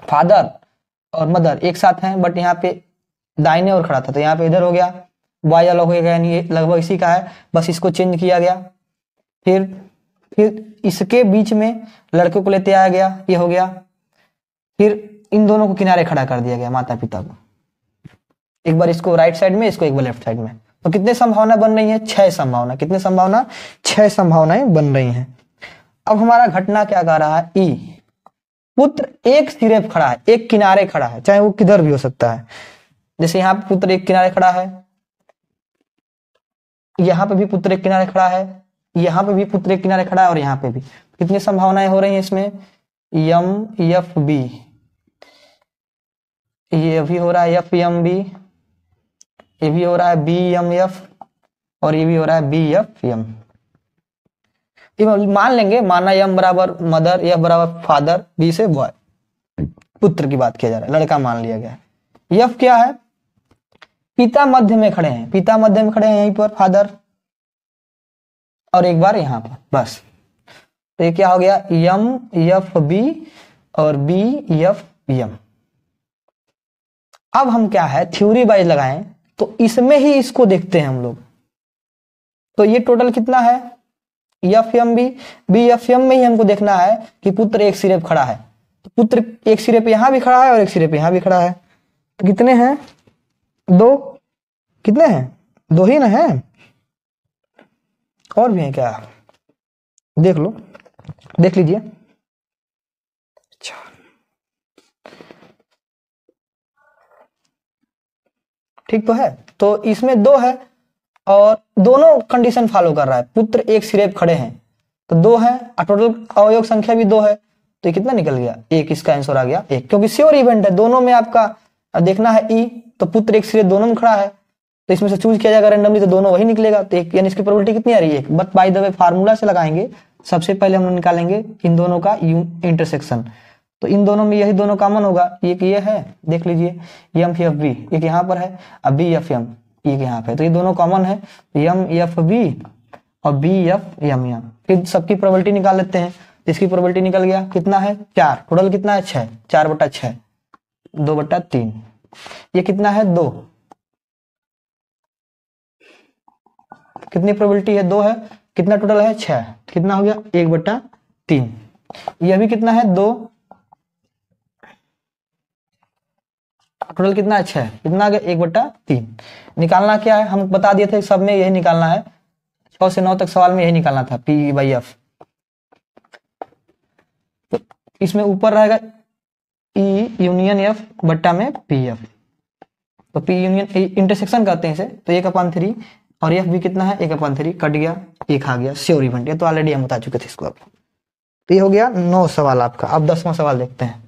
फादर और मदर एक साथ हैं बट यहाँ पे दाइने और खड़ा था तो यहाँ पे इधर हो गया वाई अलग हो गया यानी लगभग इसी का है बस इसको चेंज किया गया फिर फिर इसके बीच में लड़के को लेते आया गया ये हो गया फिर इन दोनों को किनारे खड़ा कर दिया गया माता पिता को एक बार इसको राइट साइड में इसको एक बार लेफ्ट साइड में तो कितने संभावना बन रही है छह संभावना कितने संभावना छह संभावनाएं बन रही हैं अब हमारा घटना क्या कह रहा है ई e। पुत्र एक सिरे पर खड़ा है एक किनारे खड़ा है चाहे वो किधर भी हो सकता है जैसे यहाँ पे पुत्र एक किनारे खड़ा है यहाँ पे भी पुत्र एक किनारे खड़ा है यहाँ पे भी पुत्र एक किनारे खड़ा है और यहाँ पे भी कितनी संभावनाएं हो रही है इसमें यम यफ बी ये भी हो रहा है यफ यम बी ये भी हो रहा है बी एम एफ और ये भी हो रहा है बी एफ एम मान लेंगे माना यम बराबर मदर यह बराबर फादर बी से बॉय पुत्र की बात किया जा रहा है लड़का मान लिया गया है यफ क्या है पिता मध्य में खड़े हैं पिता मध्य में खड़े हैं यहीं पर फादर और एक बार यहां पर बस तो ये क्या हो गया यम यफ बी और बी यफ यम अब हम क्या है थ्योरी वाइज लगाएं तो इसमें ही इसको देखते हैं हम लोग तो ये टोटल कितना है एफ e एम भी बी एफ एम में ही हमको देखना है कि पुत्र एक सिरे पर खड़ा है तो पुत्र एक सिरे पर यहां भी खड़ा है और एक सिरे पर यहां भी खड़ा है तो कितने हैं दो कितने हैं दो ही ना है और भी है क्या देख लो देख लीजिए अच्छा। ठीक तो है तो इसमें दो है और दोनों कंडीशन फॉलो कर रहा है पुत्र एक सिरे खड़े हैं तो दो है और टोटल अवयोग संख्या भी दो है तो ये कितना निकल गया एक इसका आंसर आ गया एक क्योंकि श्योर इवेंट है दोनों में आपका देखना है ई e, तो पुत्र एक सिरे दोनों में खड़ा है तो इसमें से चूज किया जाएगा रेंडमली तो दोनों वही निकलेगा तो एक यानी इसकी प्रोबेबिलिटी कितनी आ रही है but by the way formula से लगाएंगे सबसे पहले हम निकालेंगे इन दोनों का यू इंटरसेक्शन तो इन दोनों में यही दोनों कॉमन होगा एक ये है देख लीजिए एम एफ बी एक यहाँ पर है अब बी एफ एम ईव e यहाँ पे तो ये दोनों कॉमन है यम एफ बी और बी एफ यम यम फिर सबकी प्रोबेबिलिटी निकाल लेते हैं इसकी प्रोबेबिलिटी निकल गया कितना है चार टोटल कितना है छह चार बटा छः दो बटा तीन ये कितना है दो कितनी प्रोबेबिलिटी है दो है कितना टोटल है छह कितना हो गया एक बटा तीन यह भी कितना है दो टोटल कितना है छह कितना एक बट्टा तीन निकालना क्या है हम बता दिए थे सब में यही निकालना है छह से नौ तक सवाल में यही निकालना था पी बाई एफ तो इसमें ऊपर रहेगा ई यूनियन एफ बट्टा में पी एफ तो पी यूनियन इंटरसेक्शन कहते हैं इसे तो एक अपन थ्री और एफ भी कितना है एक अपन थ्री कट गया एक आ गया श्योर बन गया तो ऑलरेडी हम बता चुके थे इसको अब तो ये हो गया नौ सवाल आपका अब दसवां सवाल देखते हैं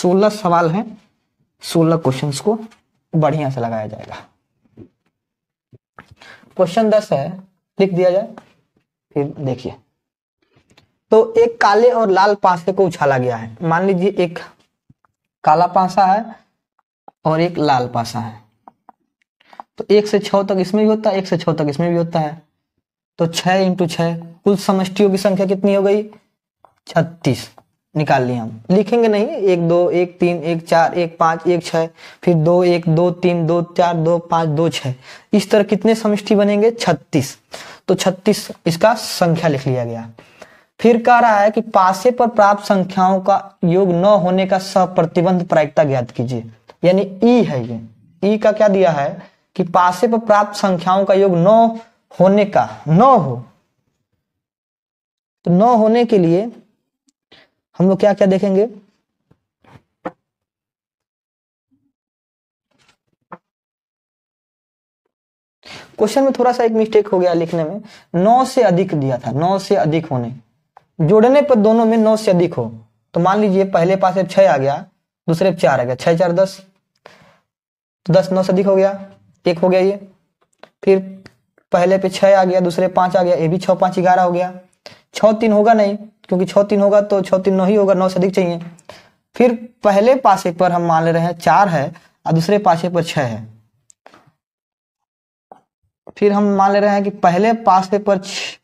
सोलह सवाल हैं सोलह क्वेश्चन को बढ़िया से लगाया जाएगा क्वेश्चन दस है लिख दिया जाए फिर देखिए तो एक काले और लाल पासे को उछाला गया है मान लीजिए एक काला पासा है और एक लाल पासा है तो एक से छह तक इसमें भी होता है एक से छह तक इसमें भी होता है तो छह इंटू छह कुल समष्टियों की संख्या कितनी हो गई छत्तीस निकाल लिए हम लिखेंगे नहीं एक दो एक तीन एक चार एक पाँच एक छः फिर दो एक दो तीन दो चार दो पाँच दो छः इस तरह कितने समष्टि बनेंगे छत्तीस तो छत्तीस इसका संख्या लिख लिया गया फिर कह रहा है कि पासे पर प्राप्त संख्याओं का योग न होने का प्रतिबंध प्रायिकता ज्ञात कीजिए यानी ई है ये ई का क्या दिया है कि पासे पर प्राप्त संख्याओं का योग न होने का न हो तो न होने के लिए हम लोग क्या क्या देखेंगे क्वेश्चन में थोड़ा सा एक मिस्टेक हो गया लिखने में नौ से अधिक दिया था नौ से अधिक होने जोड़ने पर दोनों में नौ से अधिक हो तो मान लीजिए पहले पास एक छह आ गया दूसरे पे चार आ गया छह चार दस तो दस नौ से अधिक हो गया एक हो गया ये फिर पहले पे छह आ गया दूसरे पांच आ गया ये भी छह पांच ग्यारह हो गया छ तीन होगा नहीं क्योंकि छ तीन होगा तो छ तीन नौ ही होगा नौ से अधिक चाहिए फिर पहले पासे पर हम मान ले रहे हैं चार है और दूसरे पासे पर छः है फिर हम मान ले रहे हैं कि पहले पासे पर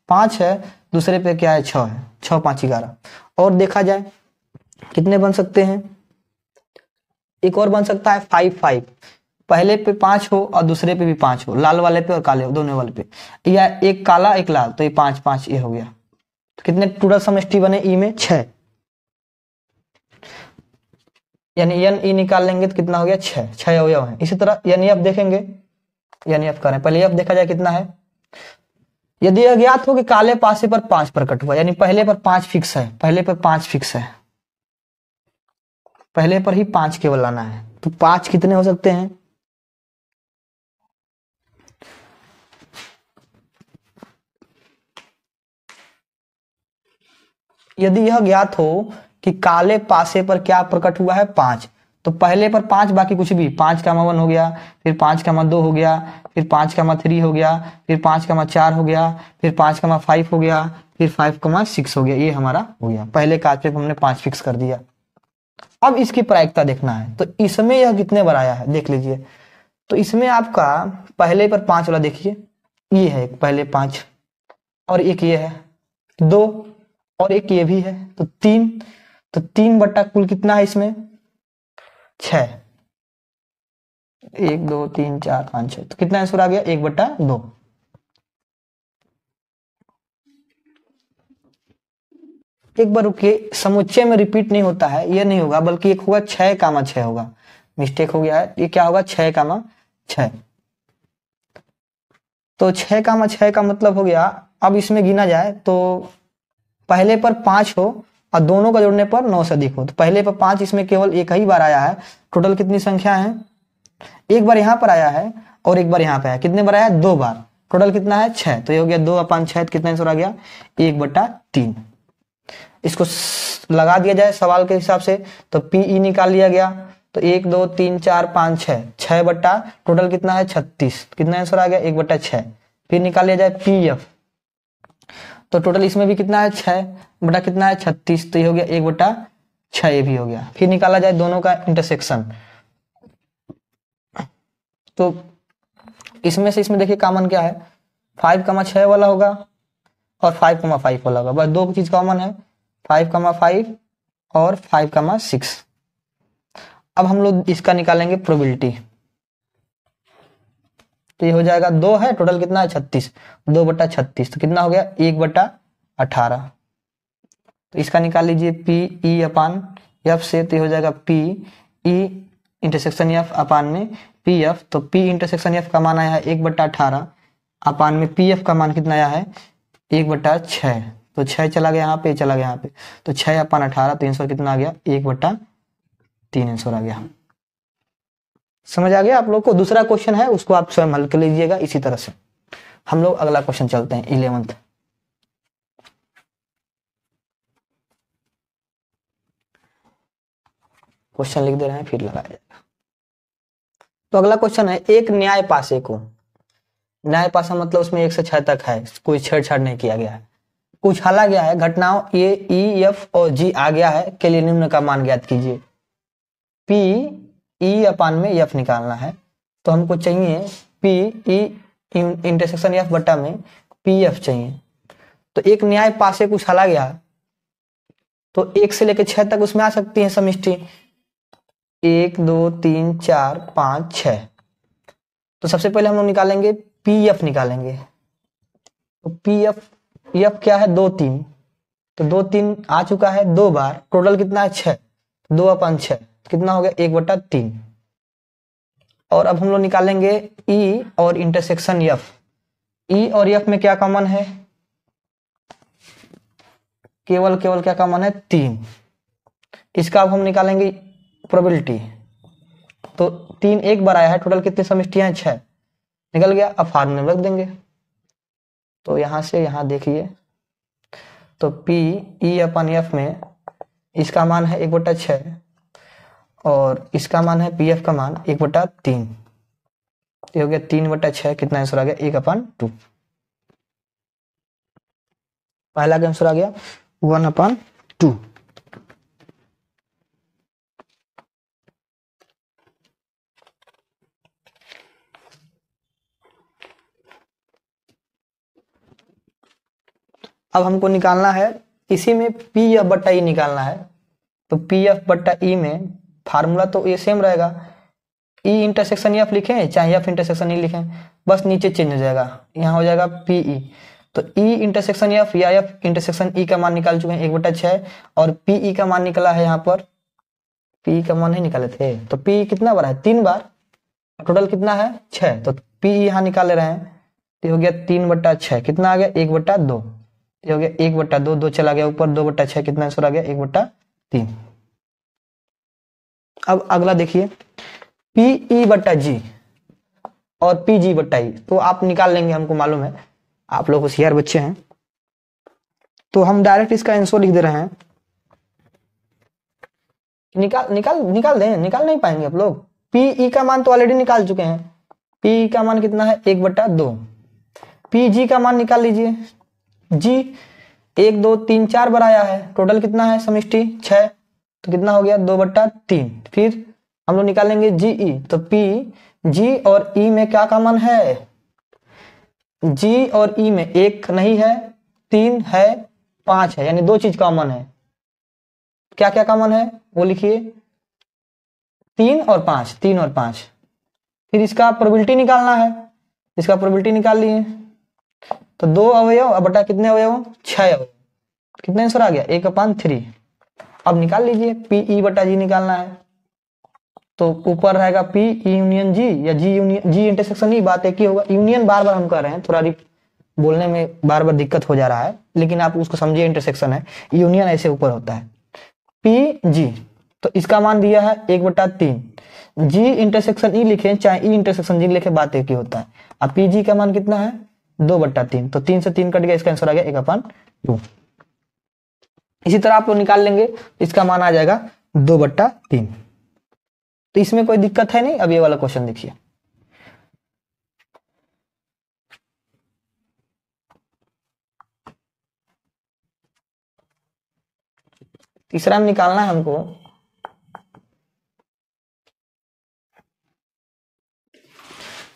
पाँच है दूसरे पे क्या है छ है छः पाँच ग्यारह और देखा जाए कितने बन सकते हैं एक और बन सकता है फाइव फाइव पहले पे पांच हो और दूसरे पे भी पांच हो लाल वाले पे और काले दोनों वाले पे या एक काला एक लाल तो ये पांच पांच ये हो गया तो कितने टूटल समष्टि बने ई e में छ यानी एन ई e निकाल लेंगे तो कितना हो गया छह छह हो गया इसी तरह यानी आप e देखेंगे यानी आप करें पहले अब देखा जाए कितना है यदि अज्ञात हो कि काले पासे पर पांच प्रकट हुआ यानी पहले पर पांच फिक्स है पहले पर पांच फिक्स है पहले पर ही पांच केवल लाना है तो पांच कितने हो सकते हैं यदि यह ज्ञात हो कि काले पासे पर क्या प्रकट हुआ है पांच तो पहले पर पांच बाकी कुछ भी पांच का मन हो गया फिर पांच मन दो हो गया फिर पांच का मा थ्री हो गया फिर पांच का मा चार हो गया फिर पांच का मा फाइव हो गया फिर फाइव का कामा सिक्स हो गया ये हमारा हो गया पहले काज पे हमने पांच फिक्स कर दिया अब इसकी प्रायिकता देखना है तो इसमें यह कितने बार आया है देख लीजिए तो इसमें आपका पहले पर पांच वाला देखिए ये है पहले पांच और एक ये है दो और एक ये भी है तो तीन तो तीन बट्टा कुल कितना है इसमें छ एक दो तीन चार पांच छह तो कितना आंसर आ गया एक बट्टा दो एक बार रुकिए समुच्चय में रिपीट नहीं होता है ये नहीं होगा बल्कि एक होगा छह कामा छह होगा मिस्टेक हो गया है ये क्या होगा छह कामा छह तो छह कामा छह का मतलब हो गया अब इसमें गिना जाए तो पहले पर पांच हो और दोनों का जोड़ने पर नौ से अधिक हो तो पहले पर पांच इसमें केवल एक ही बार आया है टोटल कितनी संख्या है एक बार यहां पर आया है और एक बार यहाँ पर आया कितने बार आया दो बार टोटल कितना है छह तो ये हो गया दो पांच छह तो कितना आंसर आ गया एक बट्टा तीन इसको लगा दिया जाए सवाल के हिसाब से तो पीई e निकाल लिया गया तो एक दो तीन चार पांच छह छह बट्टा टोटल कितना है छत्तीस कितना आंसर आ गया एक बट्टा छह फिर निकाल लिया जाए पी एफ तो टोटल इसमें भी कितना है छह बटा कितना है छत्तीस तो ये हो गया एक बटा छः भी हो गया फिर निकाला जाए दोनों का इंटरसेक्शन तो इसमें से इसमें देखिए कॉमन क्या है फाइव कमा छ वाला होगा और फाइव कमा फाइव वाला होगा बस दो चीज़ कॉमन है फाइव कमा फाइव और फाइव कमा सिक्स अब हम लोग इसका निकालेंगे प्रोबिलिटी तो ये हो जाएगा दो है टोटल कितना है छत्तीस दो बट्टा छत्तीस तो कितना हो गया एक बट्टा अठारह तो इसका निकाल लीजिए P E e upon F से तो ये हो जाएगा P E intersection F upon में पी एफ तो पी इंटरसेक्शन एफ का मान आया है एक बट्टा अठारह अपान में पी एफ का मान कितना आया है एक बट्टा छः तो छः चला गया यहाँ पे चला गया यहाँ पे तो छः अपान अठारह तो आंसर कितना आ गया एक बट्टा तीन आंसर आ गया समझ आ गया आप लोग को दूसरा क्वेश्चन है उसको आप स्वयं हल कर लीजिएगा इसी तरह से हम लोग अगला क्वेश्चन चलते हैं इलेवंथ क्वेश्चन लिख दे रहे हैं फिर लगाया जाएगा तो अगला क्वेश्चन है एक न्याय पासे को न्याय पासा मतलब उसमें एक से छह तक है कोई छेड़छाड़ नहीं किया गया है कुछ हला गया है घटनाओं ए ई एफ और जी आ गया है के लिए निम्न का मान ज्ञात कीजिए पी ई e अपान में एफ निकालना है तो हमको चाहिए पी ई इंटरसेक्शन एफ बट्टा में पी एफ चाहिए तो एक न्याय पासे कुछ हला गया तो एक से लेकर छह तक उसमें आ सकती है समिष्टि एक दो तीन चार पांच छ तो सबसे पहले हम लोग निकालेंगे पी एफ निकालेंगे तो पी एफ एफ क्या है दो तीन तो दो तीन आ चुका है दो बार टोटल कितना है छ दो अपन छह कितना हो गया एक बटा तीन और अब हम लोग निकालेंगे ई e और इंटरसेक्शन यफ ई e और यफ में क्या कॉमन है केवल केवल क्या कॉमन है तीन इसका अब हम निकालेंगे प्रोबेबिलिटी तो तीन एक बार आया है टोटल कितनी समिष्टियां है छह निकल गया अब फार्म में रख देंगे तो यहां से यहां देखिए तो P E e upon F में इसका मान है एक बटा छह और इसका मान है एफ का मान एक बटा तीन हो गया तीन बटा छह कितना आंसर आ गया एक अपन टू पहला का आंसर आ गया वन अपन टू अब हमको निकालना है इसी में पी एफ बट्टा ई e निकालना है तो पी एफ बट्टा ई e में फार्मूला तो ये सेम रहेगा ई इंटरसेक्शन एफ लिखें चाहे एफ इंटरसेक्शन ई लिखें बस नीचे चेंज हो जाएगा यहाँ हो जाएगा पी ई e। तो ई इंटरसेक्शन एफ या एफ इंटरसेक्शन ई का मान निकाल चुके हैं एक बटा छः और पी ई e का मान निकला है यहाँ पर पी ई e का मान नहीं निकाले थे तो पी ई कितना बार है तीन बार टोटल कितना है छः तो पी ई यहाँ निकाल रहे हैं तो हो गया तीन बट्टा छः कितना आ गया एक बट्टा दो ये हो गया एक बट्टा दो दो चला गया ऊपर दो बट्टा छः कितना आंसर आ गया एक बट्टा तीन अब अगला देखिए पीई e बट्टा जी और पी जी बट्टा ई e। तो आप निकाल लेंगे हमको मालूम है आप लोग होशियार बच्चे हैं तो हम डायरेक्ट इसका आंसर लिख दे रहे हैं निकाल निकाल निकाल दें निकाल नहीं पाएंगे आप लोग पीई e का मान तो ऑलरेडी निकाल चुके हैं पीई का मान कितना है एक बट्टा दो पी जी का मान निकाल लीजिए जी एक दो तीन चार बार आया है टोटल कितना है समिष्टि छह तो कितना हो गया दो बट्टा तीन फिर हम लोग निकालेंगे ई e। तो पी जी और ई e में क्या कॉमन है जी और ई e में एक नहीं है तीन है पांच है यानी दो चीज कॉमन है क्या क्या कॉमन है वो लिखिए तीन और पांच तीन और पांच फिर इसका प्रोबिलिटी निकालना है इसका प्रोबिलिटी निकाल लिए तो दो अवयव बटा कितने अवयव छह अवयव कितने आंसर आ गया एक अपान थ्री अब निकाल लीजिए पी ई e बटा जी निकालना है तो ऊपर रहेगा पी यूनियन जी या जी यूनियन जी इंटरसेक्शन ई बात एक ही होगा यूनियन बार बार हम कर रहे हैं थोड़ा बोलने में बार बार दिक्कत हो जा रहा है लेकिन आप उसको समझिए इंटरसेक्शन है यूनियन ऐसे ऊपर होता है पी जी तो इसका मान दिया है एक बटा तीन जी इंटरसेक्शन ई लिखे चाहे ई इंटरसेक्शन जी लिखे बात एक ही होता है अब पी जी का मान कितना है दो बट्टा तीन तो तीन से तीन कट गया इसका आंसर आ गया एक अपन टू इसी तरह आप लोग निकाल लेंगे इसका मान आ जाएगा दो बट्टा तीन तो इसमें कोई दिक्कत है नहीं अब ये वाला क्वेश्चन देखिए तीसरा में निकालना है हमको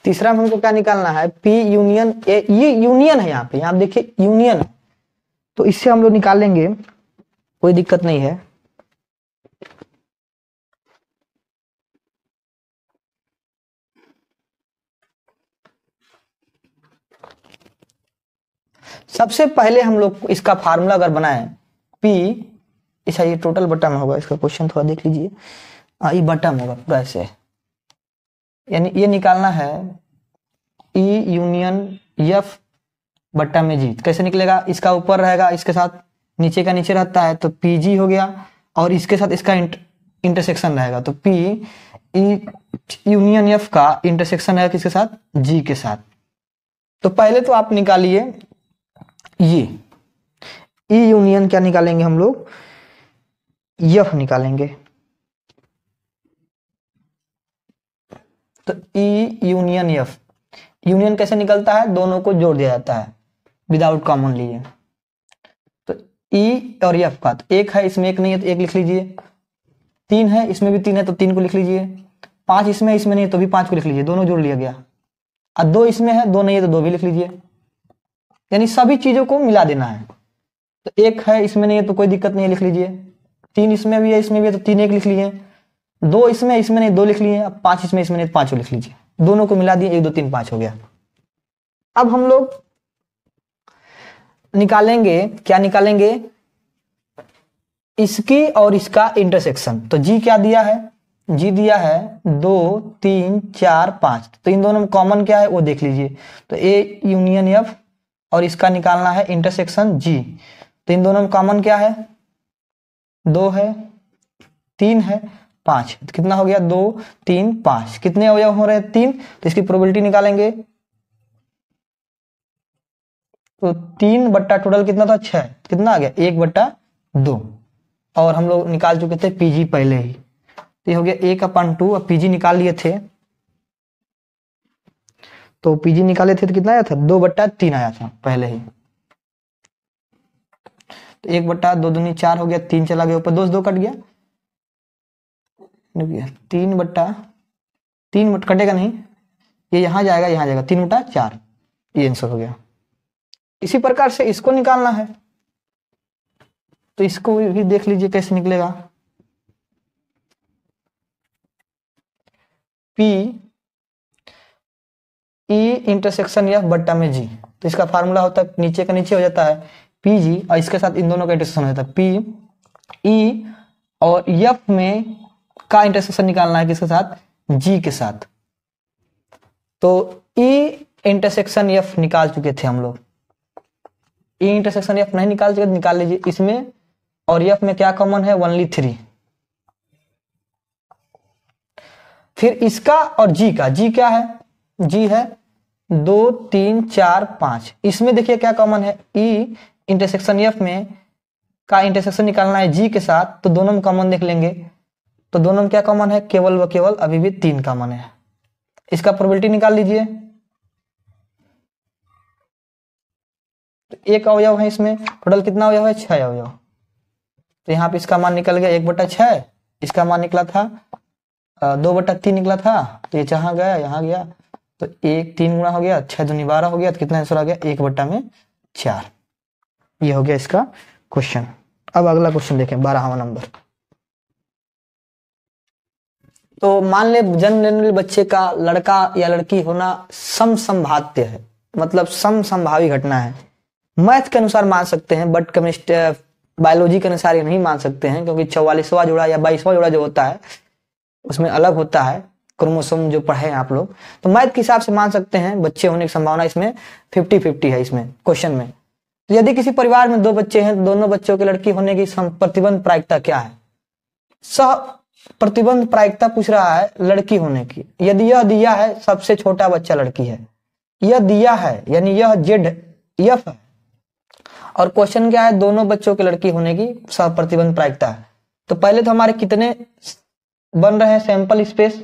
तीसरा में हमको क्या निकालना है पी यूनियन ए ये यूनियन है यहाँ पे यहां देखिए यूनियन तो इससे हम लोग निकालेंगे कोई दिक्कत नहीं है सबसे पहले हम लोग इसका फार्मूला अगर बनाए पी ऐसा ये टोटल बटम होगा इसका क्वेश्चन थोड़ा देख लीजिए हाँ ये बटम होगा पूरा ऐसे यानी ये निकालना है ई यूनियन एफ बट्टा में जीत कैसे निकलेगा इसका ऊपर रहेगा इसके साथ नीचे का नीचे रहता है तो पी जी हो गया और इसके साथ इसका इंटरसेक्शन रहेगा तो पी यूनियन एफ का इंटरसेक्शन रहेगा किसके साथ जी के साथ तो पहले तो आप निकालिए ये ई e यूनियन क्या निकालेंगे हम लोग यफ निकालेंगे तो ई यूनियन यफ यूनियन कैसे निकलता है दोनों को जोड़ दिया जाता है विदाउट कॉमन लिए ई e और एफ का तो एक है इसमें एक नहीं है तो एक लिख लीजिए तीन है इसमें भी तीन है तो तीन को लिख लीजिए पांच इसमें इसमें नहीं है तो भी पांच को लिख लीजिए दोनों जोड़ लिया गया और दो इसमें है दो नहीं है तो दो भी लिख लीजिए यानी सभी चीजों को मिला देना है तो एक है इसमें नहीं है तो कोई दिक्कत नहीं है लिख लीजिए तीन इसमें भी है इसमें भी है तो तीन एक लिख लीजिए दो इसमें इसमें नहीं दो लिख लिए अब पांच इसमें इसमें नहीं तो पांच को लिख लीजिए दोनों को मिला दिए एक दो तीन पांच हो गया अब हम लोग निकालेंगे क्या निकालेंगे इसकी और इसका इंटरसेक्शन तो जी क्या दिया है जी दिया है दो तीन चार पांच तो इन दोनों में कॉमन क्या है वो देख लीजिए तो ए यूनियन एफ और इसका निकालना है इंटरसेक्शन जी तो इन दोनों में कॉमन क्या है दो है तीन है पांच तो कितना हो गया दो तीन पांच कितने अवयव हो रहे हैं तीन तो इसकी प्रोबेबिलिटी निकालेंगे तो तीन बट्टा टोटल कितना था छह कितना आ गया एक बट्टा दो और हम लोग निकाल चुके थे पीजी पहले ही तो हो गया एक अपन टू और पीजी निकाल लिए थे तो पीजी निकाले थे तो कितना आया था दो बट्टा तीन आया था पहले ही तो एक बट्टा दो दूनी चार हो गया तीन चला गया ऊपर दो दो कट गया तीन बट्टा तीन कटेगा नहीं ये यहां जाएगा यहां जाएगा तीन बट्टा चार ये आंसर हो गया इसी प्रकार से इसको निकालना है तो इसको भी देख लीजिए कैसे निकलेगा पी ई इंटरसेक्शन या बट्टा में जी तो इसका फार्मूला होता है नीचे का नीचे हो जाता है पी जी और इसके साथ इन दोनों का इंटरसेक्शन हो जाता है पी ई e और यफ में का इंटरसेक्शन निकालना है किसके साथ जी के साथ तो ई इंटरसेक्शन यफ निकाल चुके थे हम लोग ए इंटरसेक्शन एफ नहीं निकाल सकते तो निकाल लीजिए इसमें और एफ में क्या कॉमन है वनली थ्री फिर इसका और जी का जी क्या है जी है दो तीन चार पांच इसमें देखिए क्या कॉमन है ई इंटरसेक्शन एफ में का इंटरसेक्शन निकालना है जी के साथ तो दोनों में कॉमन देख लेंगे तो दोनों में क्या कॉमन है केवल व केवल अभी भी तीन कॉमन है इसका प्रोबेबिलिटी निकाल लीजिए तो एक अवयव है इसमें टोटल कितना अवयव है छह अवयव तो यहाँ पे इसका मान निकल गया एक बटा छह इसका मान निकला था दो बटा तीन निकला था तो ये जहां गया यहाँ गया तो एक तीन गुणा हो गया छह दूनी बारह हो गया तो कितना आंसर आ गया एक बट्टा में चार ये हो गया इसका क्वेश्चन अब अगला क्वेश्चन देखें बारहवा नंबर तो मान ले जन्म लेने वाले बच्चे का लड़का या लड़की होना सम है मतलब सम संभावी घटना है मैथ के अनुसार मान सकते हैं बट केमिस्ट बायोलॉजी के अनुसार ये नहीं मान सकते हैं क्योंकि चौवालीसवा जोड़ा या बाईसवा जोड़ा जो होता है उसमें अलग होता है क्रोमोसोम जो पढ़े हैं आप लोग तो मैथ के हिसाब से मान सकते हैं बच्चे होने की संभावना इसमें फिफ्टी फिफ्टी है इसमें क्वेश्चन में तो यदि किसी परिवार में दो बच्चे हैं तो दोनों बच्चों के लड़की होने की प्रतिबंध प्रायिकता क्या है सह प्रतिबंध प्रायिकता पूछ रहा है लड़की होने की यदि यह दिया है सबसे छोटा बच्चा लड़की है यह दिया है यानी यह जेड यफ है और क्वेश्चन क्या है दोनों बच्चों के लड़की होने की प्रतिबंध प्रायिकता है तो पहले तो हमारे कितने बन रहे हैं सैंपल स्पेस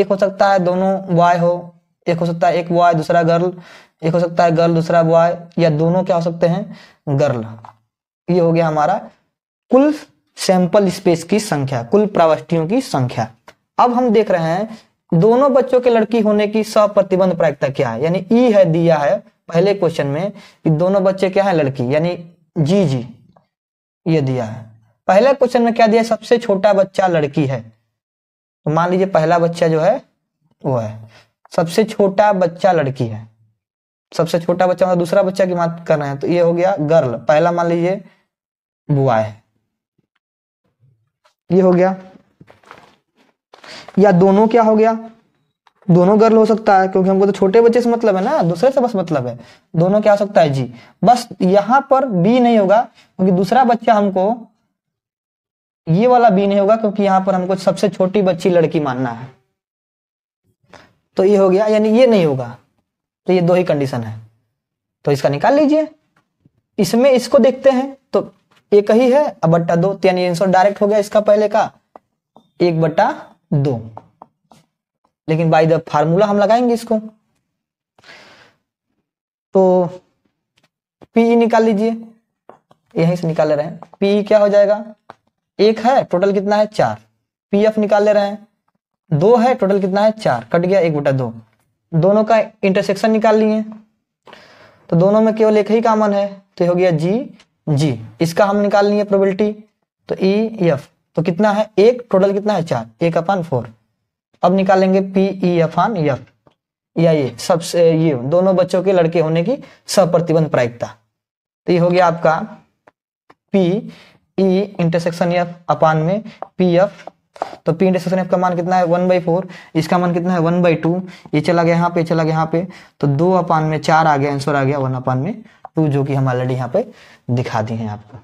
एक हो सकता है दोनों बॉय हो एक हो सकता है एक बॉय दूसरा गर्ल एक हो सकता है गर्ल दूसरा बॉय या दोनों क्या हो सकते हैं गर्ल ये हो गया हमारा कुल सैंपल स्पेस की संख्या कुल प्रावष्टियों की संख्या अब हम देख रहे हैं दोनों बच्चों के लड़की होने की प्रतिबंध प्रायिकता क्या है यानी ई e है दिया है पहले क्वेश्चन में कि दोनों बच्चे क्या है लड़की यानी जी जी ये दिया है पहले क्वेश्चन में क्या दिया सबसे छोटा बच्चा लड़की है तो मान लीजिए पहला बच्चा जो है वो है सबसे छोटा बच्चा लड़की है सबसे छोटा बच्चा मतलब दूसरा बच्चा की बात कर रहे हैं तो ये हो गया गर्ल पहला मान लीजिए बुआ है ये हो गया या दोनों क्या हो गया दोनों गर्ल हो सकता है क्योंकि हमको तो छोटे बच्चे से मतलब है ना दूसरे से बस मतलब है दोनों क्या हो सकता है जी बस यहाँ पर बी नहीं होगा क्योंकि दूसरा बच्चा हमको ये वाला बी नहीं होगा क्योंकि यहाँ पर हमको सबसे छोटी बच्ची लड़की मानना है तो ये हो गया यानी ये नहीं होगा तो ये दो ही कंडीशन है तो इसका निकाल लीजिए इसमें इसको देखते हैं तो एक ही है अब बट्टा दो यानी आंसर डायरेक्ट हो गया इसका पहले का एक बट्टा दो लेकिन बाई द फार्मूला हम लगाएंगे इसको तो पी e निकाल लीजिए यहीं से निकाल ले रहे हैं पी e क्या हो जाएगा एक है टोटल कितना है चार पी एफ निकाल ले रहे हैं दो है टोटल कितना है चार कट गया एक बटा दो दोनों का इंटरसेक्शन निकाल लिए तो दोनों में केवल एक ही कॉमन है तो हो गया जी जी इसका हम निकाल लिए प्रोबेबिलिटी तो ई e, एफ तो कितना है एक टोटल कितना है चार एक अपन फोर अब निकालेंगे पी ई एफ आन एफ या ये सबसे ये दोनों बच्चों के लड़के होने की सप्रतिबंध प्रायिकता तो ये हो गया आपका P E intersection F upon में पी एफ तो पी इंटरसेक्शन एफ का मान कितना है वन बाई फोर इसका मान कितना है वन बाई टू ये चला गया यहाँ पे चला गया यहाँ पे तो दो अपान में चार आ गया आंसर आ गया वन अपान में टू जो कि हम ऑलरेडी यहाँ पे दिखा दिए हैं आपको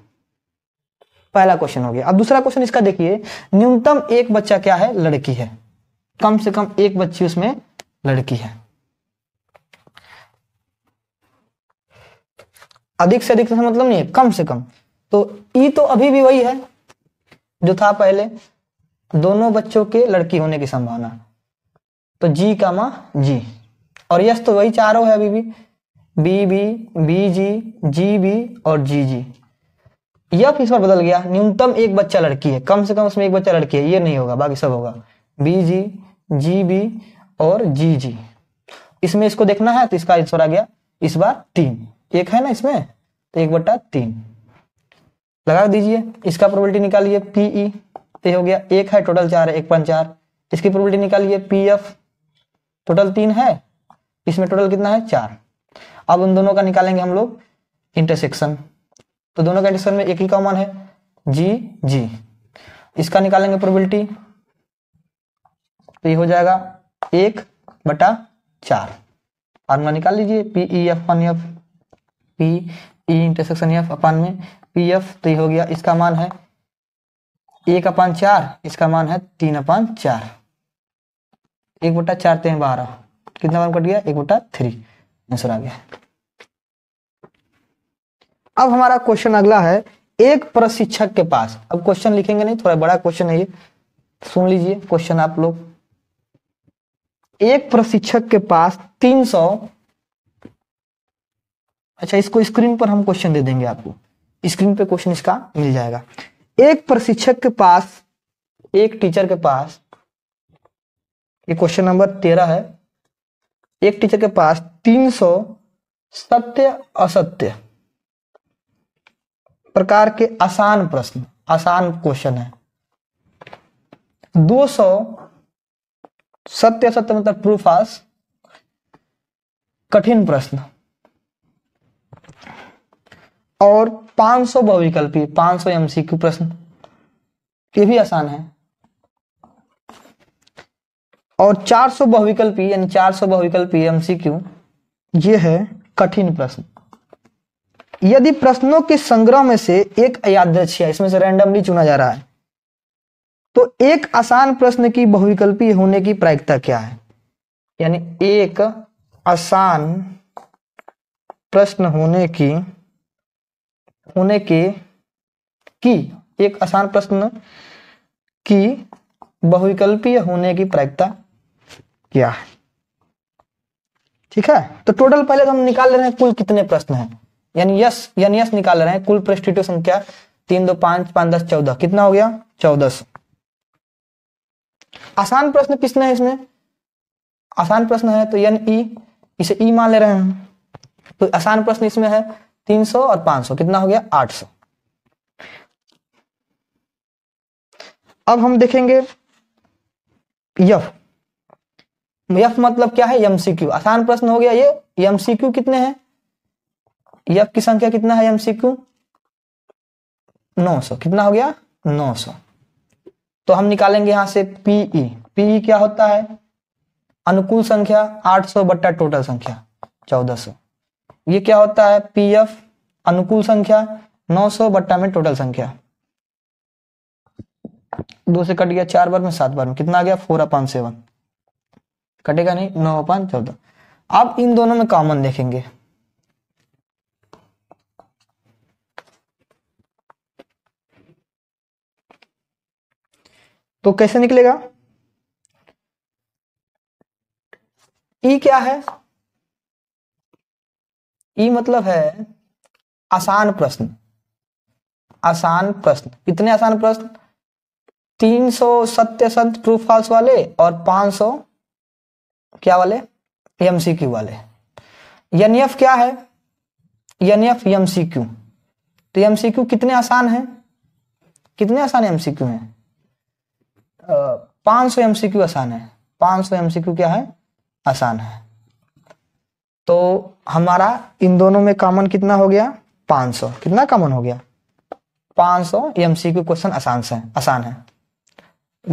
पहला क्वेश्चन हो गया अब दूसरा क्वेश्चन इसका देखिए न्यूनतम एक बच्चा क्या है लड़की है कम से कम एक बच्ची उसमें लड़की है अधिक से अधिक तो से मतलब नहीं है कम से कम तो ई तो अभी भी वही है जो था पहले दोनों बच्चों के लड़की होने की संभावना तो जी का माँ जी और यस तो वही चारों है अभी भी B B B G G B और जी जी यफ इस पर बदल गया न्यूनतम एक बच्चा लड़की है कम से कम उसमें एक बच्चा लड़की है ये नहीं होगा बाकी सब होगा बी जी जी बी और जी जी इसमें इसको देखना है तो इसका आंसर आ गया इस बार तीन एक है ना इसमें तो एक बट्टा तीन लगा दीजिए इसका प्रोबेबिलिटी निकालिए पीई e, तो हो गया एक है टोटल चार है एक पाँच चार इसकी प्रोबेबिलिटी निकालिए पी एफ टोटल तीन है इसमें टोटल कितना है चार अब उन दोनों का निकालेंगे हम लोग इंटरसेक्शन तो दोनों का इंटरसेक्शन में एक ही कॉमन है जी जी इसका निकालेंगे प्रोबेबिलिटी तो ये हो जाएगा एक बटा चार फार्मूला निकाल लीजिए P E F upon F P E intersection F upon में पी एफ तो ये हो गया इसका मान है एक अपान चार इसका मान है तीन अपान चार एक बटा चार तेन बारह कितना मान कट गया एक बटा थ्री आंसर आ गया अब हमारा क्वेश्चन अगला है एक प्रशिक्षक के पास अब क्वेश्चन लिखेंगे नहीं थोड़ा बड़ा क्वेश्चन है ये सुन लीजिए क्वेश्चन आप लोग एक प्रशिक्षक के पास 300 अच्छा इसको स्क्रीन पर हम क्वेश्चन दे देंगे आपको स्क्रीन पे क्वेश्चन इसका मिल जाएगा एक प्रशिक्षक के पास एक टीचर के पास ये क्वेश्चन नंबर तेरह है एक टीचर के पास तीन सौ सत्य असत्य प्रकार के आसान प्रश्न आसान क्वेश्चन है दो सौ सत्य सत्य मतलब ट्रू फाल्स कठिन प्रश्न और 500 सौ बहुविकल्पी पांच सौ क्यू प्रश्न ये भी आसान है और 400 सौ बहुविकल्पी यानी 400 सौ बहुविकल्पी एमसीक्यू ये है कठिन प्रश्न यदि प्रश्नों के संग्रह में से एक अयादृक्ष है इसमें से रैंडमली चुना जा रहा है तो एक आसान प्रश्न की बहुविकल्पी होने की प्रायिकता क्या है यानी एक आसान प्रश्न होने की होने के की एक आसान प्रश्न की बहुविकल्पीय होने की प्रायिकता क्या है ठीक है तो टोटल पहले तो हम निकाल रहे हैं कुल कितने प्रश्न हैं यानी यस यानी यस निकाल रहे हैं कुल पृष्ठियों संख्या तीन दो पांच पांच दस चौदह कितना हो गया चौदह सौ आसान प्रश्न किसने है इसमें आसान प्रश्न है तो यन ई e, इसे ई e मान ले रहे हैं तो आसान प्रश्न इसमें है 300 और 500 कितना हो गया 800 अब हम देखेंगे यफ यफ मतलब क्या है एमसीक्यू आसान प्रश्न हो गया ये एमसीक्यू कितने हैं यफ की संख्या कितना है एमसीक्यू 900 कितना हो गया 900 तो हम निकालेंगे यहां से पीई पीई e। e क्या होता है अनुकूल संख्या 800 बट्टा टोटल संख्या 1400 ये क्या होता है पीएफ अनुकूल संख्या 900 बट्टा में टोटल संख्या दो से कट गया चार बार में सात बार में कितना आ गया फोर अपान सेवन कटेगा नहीं नौ अपान चौदह अब इन दोनों में कॉमन देखेंगे तो कैसे निकलेगा ई e क्या है ई e मतलब है आसान प्रश्न आसान प्रश्न कितने आसान प्रश्न 300 सत्य सत्य ट्रू फॉल्स वाले और 500 क्या वाले एमसीक्यू वाले एनएफ क्या है एनएफ एमसीक्यू तो एमसीक्यू कितने आसान है कितने आसान एमसीक्यू है पाँच सौ एम आसान है पाँच सौ एम क्या है आसान है तो हमारा इन दोनों में कॉमन कितना हो गया 500 कितना कॉमन हो गया 500 सौ एम क्वेश्चन आसान से आसान है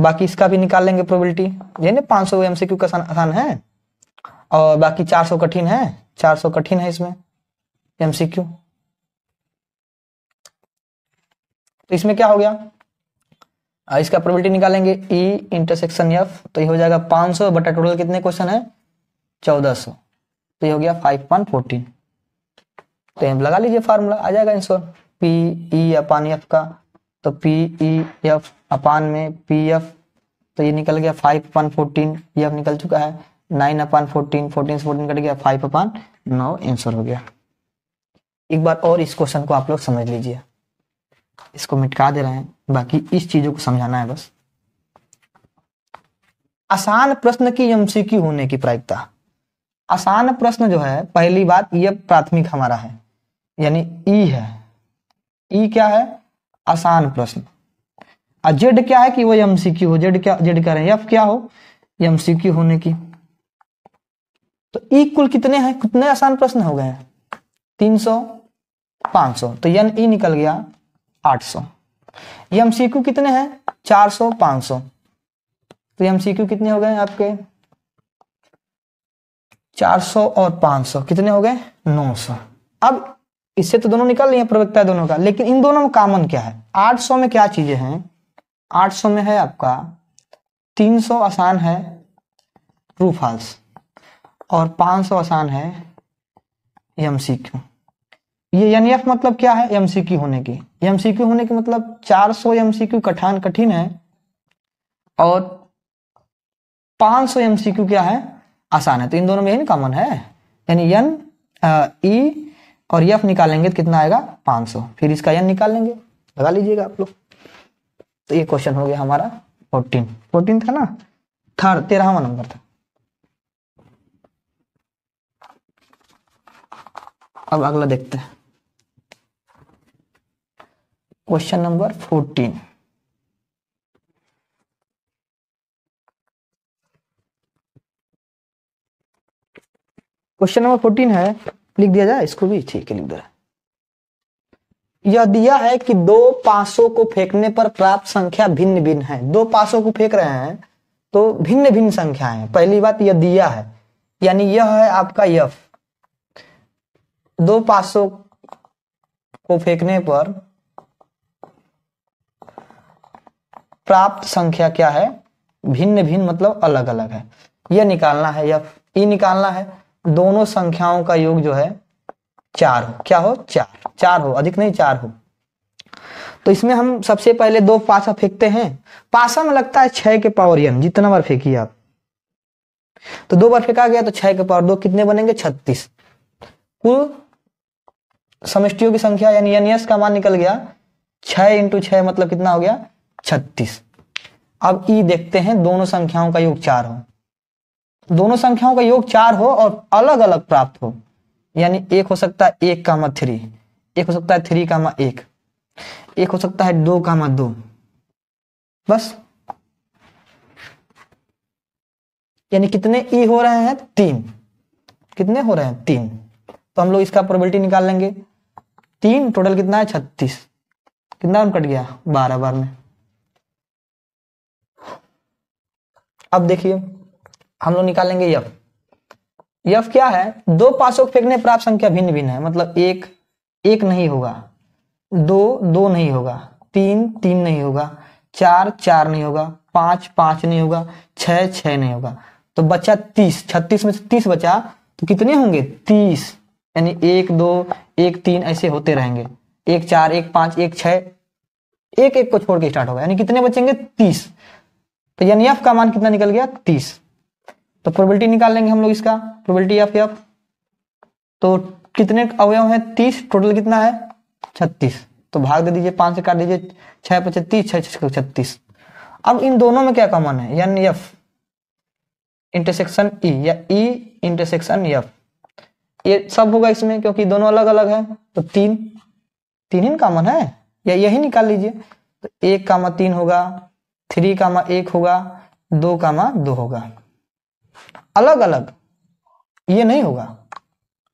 बाकी इसका भी निकाल लेंगे प्रोबेबिलिटी ये ना पाँच सौ एम का आसान है और बाकी 400 कठिन है 400 कठिन है इसमें एमसीक्यू तो इसमें क्या हो गया इसका प्रोबेबिलिटी निकालेंगे ई इंटरसेक्शन एफ तो ये हो जाएगा 500 बटा टोटल कितने क्वेश्चन है 1400 तो ये हो गया 5.14 तो हम लगा लीजिए फार्मूला आ जाएगा answer P E upon F का तो पी ई एफ अपान में पी एफ तो ये निकल गया फाइव अपान फोर्टीन ये एफ निकल चुका है नाइन अपान फोर्टीन फोर्टीन से फोर्टीन कट गया फाइव अपान नौ आंसर हो गया एक बार और इस क्वेश्चन को आप लोग समझ लीजिए इसको मिटका दे रहे हैं बाकी इस चीजों को समझाना है बस आसान प्रश्न की एमसीक्यू होने की प्रायिकता आसान प्रश्न जो है पहली बात यह प्राथमिक हमारा है यानी ई e है ई e क्या है आसान प्रश्न जेड क्या है कि वो एमसीक्यू हो जेड क्या जेड कह रहे एफ क्या हो एमसीक्यू होने की तो ई e कुल कितने हैं कितने आसान प्रश्न हो गए तीन सौ पांच सौ तो यन ई निकल गया आठ सौ एमसीक्यू कितने हैं 400 500 तो एमसीक्यू कितने हो गए आपके 400 और 500 कितने हो गए 900 अब इससे तो दोनों निकल रही है प्रवक्ता दोनों का लेकिन इन दोनों में कॉमन क्या है 800 में क्या चीजें हैं 800 में है आपका 300 आसान है ट्रू फॉल्स और 500 आसान है एमसीक्यू सी क्यू ये एन मतलब क्या है एमसीक्यू होने की क्यू होने की मतलब 400 सौ क्यू कठान कठिन है और 500 सौ क्यू क्या है आसान है तो इन दोनों में एन कॉमन है यानी एन ई और एफ निकालेंगे तो कितना आएगा 500 फिर इसका एन निकाल लेंगे लगा लीजिएगा आप लोग तो ये क्वेश्चन हो गया हमारा फोर्टीन फोर्टीन था ना थर्ड तेरहवा नंबर था अब अगला देखते हैं question number fourteen question number fourteen है लिख दिया जाए इसको भी ठीक है लिख दे यह दिया है कि दो पासों को फेंकने पर प्राप्त संख्या भिन्न भिन्न है दो पासों को फेंक रहे हैं तो भिन्न भिन्न संख्या है पहली बात यह दिया है यानी यह है आपका यफ दो पासों को फेंकने पर प्राप्त संख्या क्या है भिन्न भिन्न मतलब अलग अलग है यह निकालना है या ये निकालना है दोनों संख्याओं का योग जो है चार हो क्या हो चार चार हो अधिक नहीं चार हो तो इसमें हम सबसे पहले दो पासा फेंकते हैं पासा में लगता है छह के पावर यन जितना बार फेंकी आप तो दो बार फेंका गया तो छह के पावर दो कितने बनेंगे छत्तीस कुल समष्टियों की संख्या यानी एन का मान निकल गया छह इंटू छह मतलब कितना हो गया छत्तीस अब ई देखते हैं दोनों संख्याओं का योग चार हो दोनों संख्याओं का योग चार हो और अलग अलग प्राप्त हो यानी एक हो सकता है एक कामा थ्री एक हो सकता है थ्री कामा एक एक हो सकता है दो कामा दो बस यानी कितने ई हो रहे हैं तीन कितने हो रहे हैं तीन तो हम लोग इसका प्रोबेबिलिटी निकाल लेंगे तीन टोटल कितना है छत्तीस कितना कट गया बारह बार में अब देखिए हम लोग निकालेंगे यफ यफ क्या है दो पासों को फेंकने प्राप्त संख्या भिन्न भिन्न है मतलब एक एक नहीं होगा दो दो नहीं होगा तीन तीन नहीं होगा चार चार नहीं होगा पांच पांच नहीं होगा छह छह नहीं होगा तो बच्चा तीस छत्तीस में से तीस बचा तो कितने होंगे तीस यानी एक दो एक तीन ऐसे होते रहेंगे एक चार एक पांच एक छ एक एक को छोड़ के स्टार्ट होगा यानी कितने बचेंगे तीस तो यानी एफ का मान कितना निकल गया तीस तो प्रोबेबिलिटी निकाल लेंगे हम लोग इसका प्रोबेबिलिटी एफ एफ तो कितने अवयव हैं तीस टोटल कितना है छत्तीस तो भाग दे दीजिए पांच से काट दीजिए छह पचतीस छह छत्तीस अब इन दोनों में क्या कॉमन है यानी एफ इंटरसेक्शन ई या ई इंटरसेक्शन एफ ये सब होगा इसमें क्योंकि दोनों अलग अलग है तो तीन तीन ही कॉमन है या यही निकाल लीजिए तो एक कामा तीन होगा थ्री कामा एक होगा दो कामा दो होगा अलग अलग ये नहीं होगा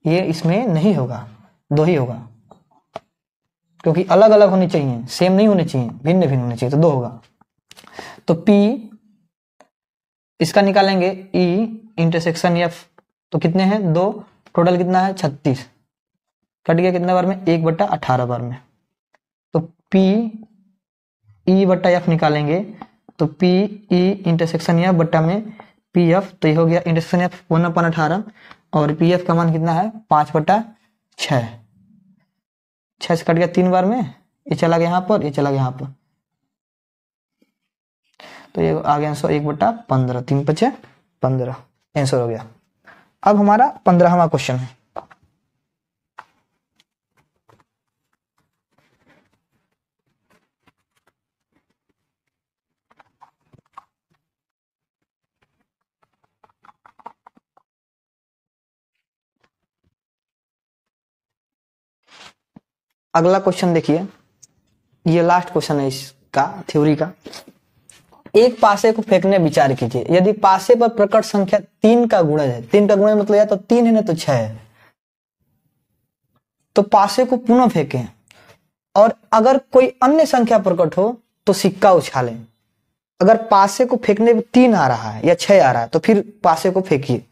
ये इसमें नहीं होगा दो ही होगा क्योंकि अलग अलग होने चाहिए सेम नहीं होने चाहिए भिन्न भिन्न होने चाहिए तो दो होगा तो P इसका निकालेंगे E इंटरसेक्शन F तो कितने हैं दो टोटल कितना है छत्तीस कट गया कितने बार में एक बट्टा अठारह बार में तो P ई e बट्टा एफ निकालेंगे तो पी ई इंटरसेक्शन एफ बट्टा में पी एफ तो ये हो गया इंटरसेक्शन एफ वन अपन अठारह और पी एफ का मान कितना है पांच बट्टा छः छः से कट गया तीन बार में ये चला गया यहाँ पर ये चला गया यहाँ पर तो ये आ गया आंसर एक बट्टा पंद्रह तीन पचे पंद्रह आंसर हो गया अब हमारा पंद्रहवा क्वेश्चन है अगला क्वेश्चन देखिए ये लास्ट क्वेश्चन है इसका थ्योरी का एक पासे को फेंकने विचार कीजिए यदि पासे पर प्रकट संख्या तीन का गुणज है तीन का गुण मतलब या तो तीन है ना तो छह है तो पासे को पुनः फेंके और अगर कोई अन्य संख्या प्रकट हो तो सिक्का उछाले अगर पासे को फेंकने में तीन आ रहा है या छह आ रहा है तो फिर पासे को फेंकिए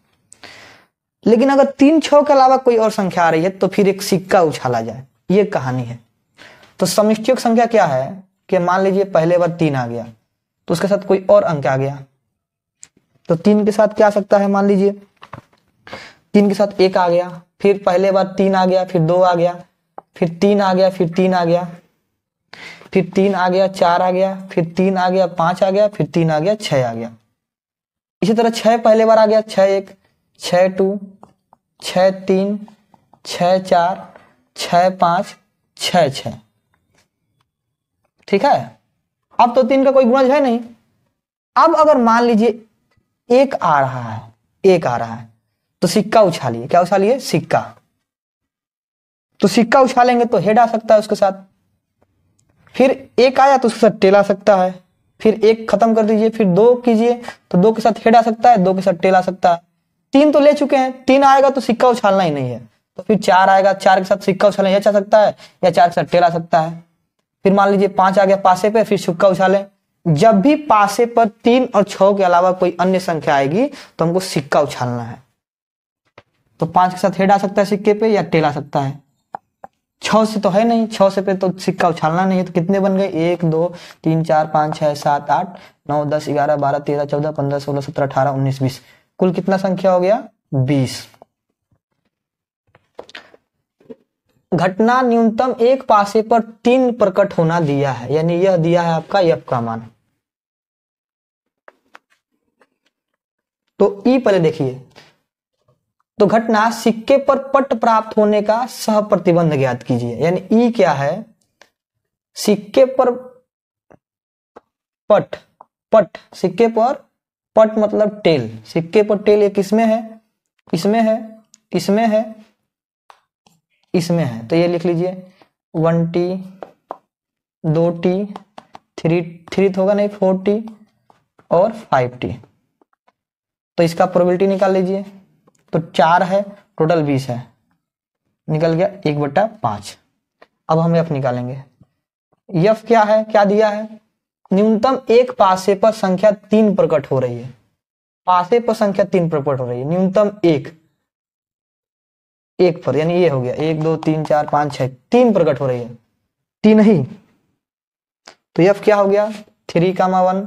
लेकिन अगर तीन छ के अलावा कोई और संख्या आ रही है तो फिर एक सिक्का उछाला जाए ये कहानी है तो समिष्टियों की संख्या क्या है कि मान लीजिए पहले बार तीन आ गया तो उसके साथ कोई और अंक आ गया तो तीन के साथ क्या आ सकता है मान लीजिए तीन के साथ एक आ गया फिर पहले बार तीन आ गया फिर दो आ गया फिर तीन आ गया फिर तीन आ गया फिर तीन आ गया चार आ गया फिर तीन आ गया पांच आ गया फिर तीन आ गया छह आ गया इसी तरह छह पहले बार आ गया छह एक छह टू छह तीन छह चार छ पांच छ छ ठीक है अब तो तीन का कोई गुणज है नहीं अब अगर मान लीजिए एक आ रहा है एक आ रहा है तो सिक्का उछालिए क्या उछालिए सिक्का तो सिक्का उछालेंगे तो हेड आ सकता है उसके साथ फिर एक आया तो उसके साथ टेल आ सकता है फिर एक खत्म कर दीजिए फिर दो कीजिए तो दो के साथ हेड आ सकता है दो के साथ टेल आ सकता है तीन तो ले चुके हैं तीन आएगा तो सिक्का उछालना ही नहीं है तो फिर चार आएगा चार के साथ सिक्का उछालें यह जा अच्छा सकता है या चार के साथ टेल आ सकता है फिर मान लीजिए पांच आ गया पासे पर फिर सिक्का उछालें जब भी पासे पर तीन और छ के अलावा कोई अन्य संख्या आएगी तो हमको सिक्का उछालना है तो पांच के साथ हेड आ सकता है सिक्के पे या टेल आ सकता है छ से तो है नहीं छ से पे तो सिक्का उछालना नहीं है तो कितने बन गए एक दो तीन चार पांच छह सात आठ नौ दस ग्यारह बारह तेरह चौदह पंद्रह सोलह सत्रह अठारह उन्नीस बीस कुल कितना संख्या हो गया बीस घटना न्यूनतम एक पासे पर तीन प्रकट होना दिया है यानी यह दिया है आपका यप का मान तो ई पहले देखिए तो घटना सिक्के पर पट प्राप्त होने का सह प्रतिबंध ज्ञात कीजिए यानी ई क्या है सिक्के पर पट पट सिक्के पर पट मतलब टेल सिक्के पर टेल एक इसमें है इसमें है इसमें है इसमें है तो ये लिख लीजिए वन टी दो टी थ्री थ्री तो होगा नहीं फोर टी और फाइव टी तो इसका प्रोबेबिलिटी निकाल लीजिए तो चार है टोटल बीस है निकल गया एक बट्टा पांच अब हम यफ निकालेंगे यफ क्या है क्या दिया है न्यूनतम एक पासे पर संख्या तीन प्रकट हो रही है पासे पर संख्या तीन प्रकट हो रही है न्यूनतम एक एक पर यानी ये हो गया एक दो तीन चार पांच छह तीन प्रकट हो रही है तीन ही तो यफ क्या हो गया three comma one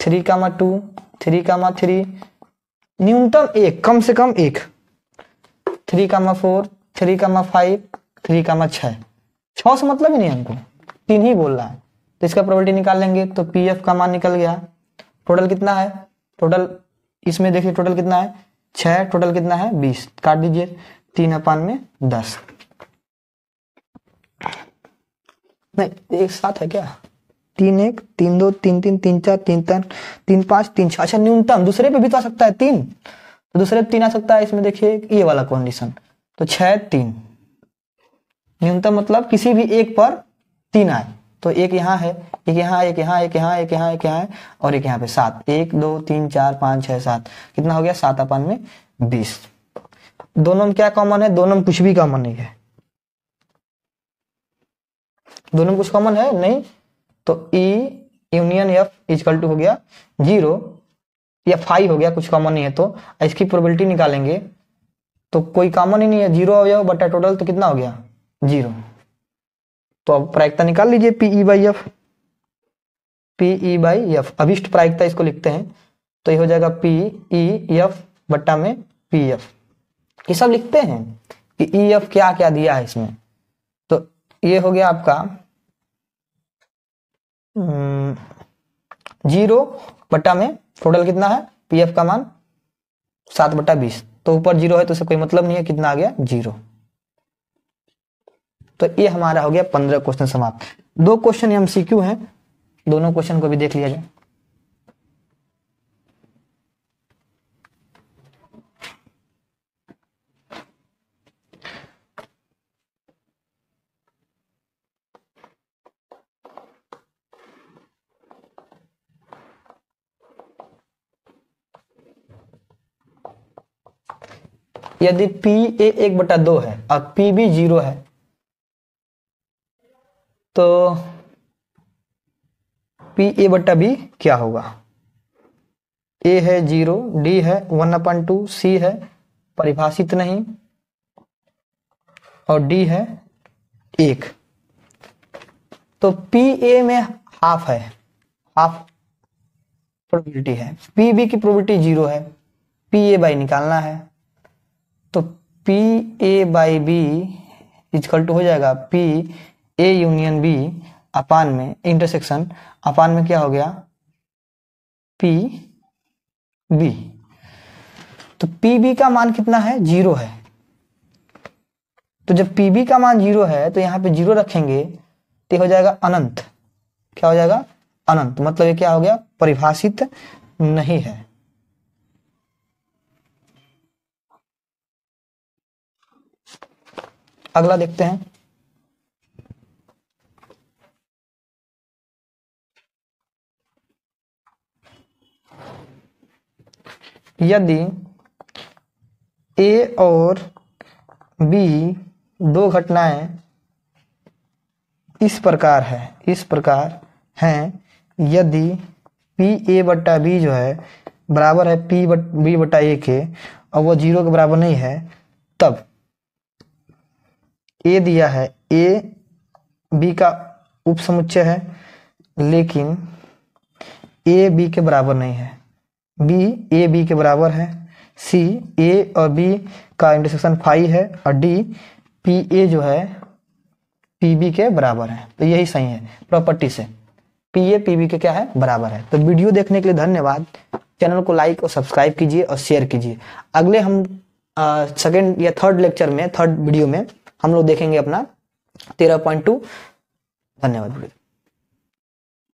three comma two three comma three न्यूनतम एक कम से कम एक three comma four three comma five three comma छः छ से मतलब ही नहीं हमको तीन ही बोल रहा है तो इसका प्रॉपर्टी निकाल लेंगे तो पी एफ का मान निकल गया टोटल कितना है टोटल इसमें देखिए टोटल कितना है छह टोटल कितना है बीस काट दीजिए तीन अपान में दस नहीं एक साथ है क्या तीन एक तीन दो तीन तीन तीन चार तीन तीन तीन पांच तीन छह अच्छा न्यूनतम दूसरे पे भी तो आ सकता है तीन तो दूसरे पे तीन आ सकता है इसमें देखिए ये वाला कंडीशन तो छह तीन न्यूनतम मतलब किसी भी एक पर तीन आए तो एक यहाँ है एक यहाँ एक यहाँ एक यहाँ एक यहाँ एक यहाँ है और एक यहाँ पे सात एक दो तीन चार पांच छह सात कितना हो गया सात अपान में बीस दोनों में क्या कॉमन है दोनों में कुछ भी कॉमन नहीं है दोनों में कुछ कॉमन है नहीं तो E union F is equal to हो गया जीरो या फाइव हो गया कुछ कॉमन नहीं है तो इसकी प्रोबेबिलिटी निकालेंगे तो कोई कॉमन ही नहीं है जीरो हो गया बटा टोटल तो कितना हो गया जीरो तो अब प्रायिकता निकाल लीजिए P E by F P E by F अभिष्ट प्रायिकता इसको लिखते हैं तो ये हो जाएगा पीई एफ e बट्टा में पी एफ ये सब लिखते हैं कि ई एफ क्या क्या दिया है इसमें तो ये हो गया आपका हम्म, जीरो बट्टा में टोटल कितना है पी एफ का मान सात बट्टा बीस तो ऊपर जीरो है तो उसे कोई मतलब नहीं है कितना आ गया जीरो तो ये हमारा हो गया पंद्रह क्वेश्चन समाप्त दो क्वेश्चन एम सी क्यू है दोनों क्वेश्चन को भी देख लिया जाए यदि पी ए एक बटा दो है और पी बी जीरो है तो पी ए बट्टा बी क्या होगा ए है जीरो डी है वन अपन टू सी है परिभाषित नहीं और डी है एक तो पी ए में हाफ है हाफ प्रोबेबिलिटी है पी बी की प्रोबेबिलिटी जीरो है पी ए बाई निकालना है तो P A by B is equal to हो जाएगा P A union B upon में इंटरसेक्शन अपान में क्या हो गया पी बी तो पी बी का मान कितना है जीरो है तो जब पी बी का मान जीरो है तो यहां पे जीरो रखेंगे तो हो जाएगा अनंत क्या हो जाएगा अनंत तो मतलब ये क्या हो गया परिभाषित नहीं है अगला देखते हैं यदि ए और बी दो घटनाएं इस प्रकार है इस प्रकार हैं यदि पी ए बट्टा बी जो है बराबर है पी बट बी बट्टा ए के और वो जीरो के बराबर नहीं है तब ए दिया है ए बी का उपसमुच्चय है लेकिन ए बी के बराबर नहीं है बी ए बी के बराबर है सी ए और बी का इंटरसेक्शन फाइव है और डी पी ए जो है पी बी के बराबर है तो यही सही है प्रॉपर्टी से पी ए पी बी के क्या है बराबर है तो वीडियो देखने के लिए धन्यवाद चैनल को लाइक और सब्सक्राइब कीजिए और शेयर कीजिए अगले हम सेकेंड या थर्ड लेक्चर में थर्ड वीडियो में हम लोग देखेंगे अपना तेरह पॉइंट टू धन्यवाद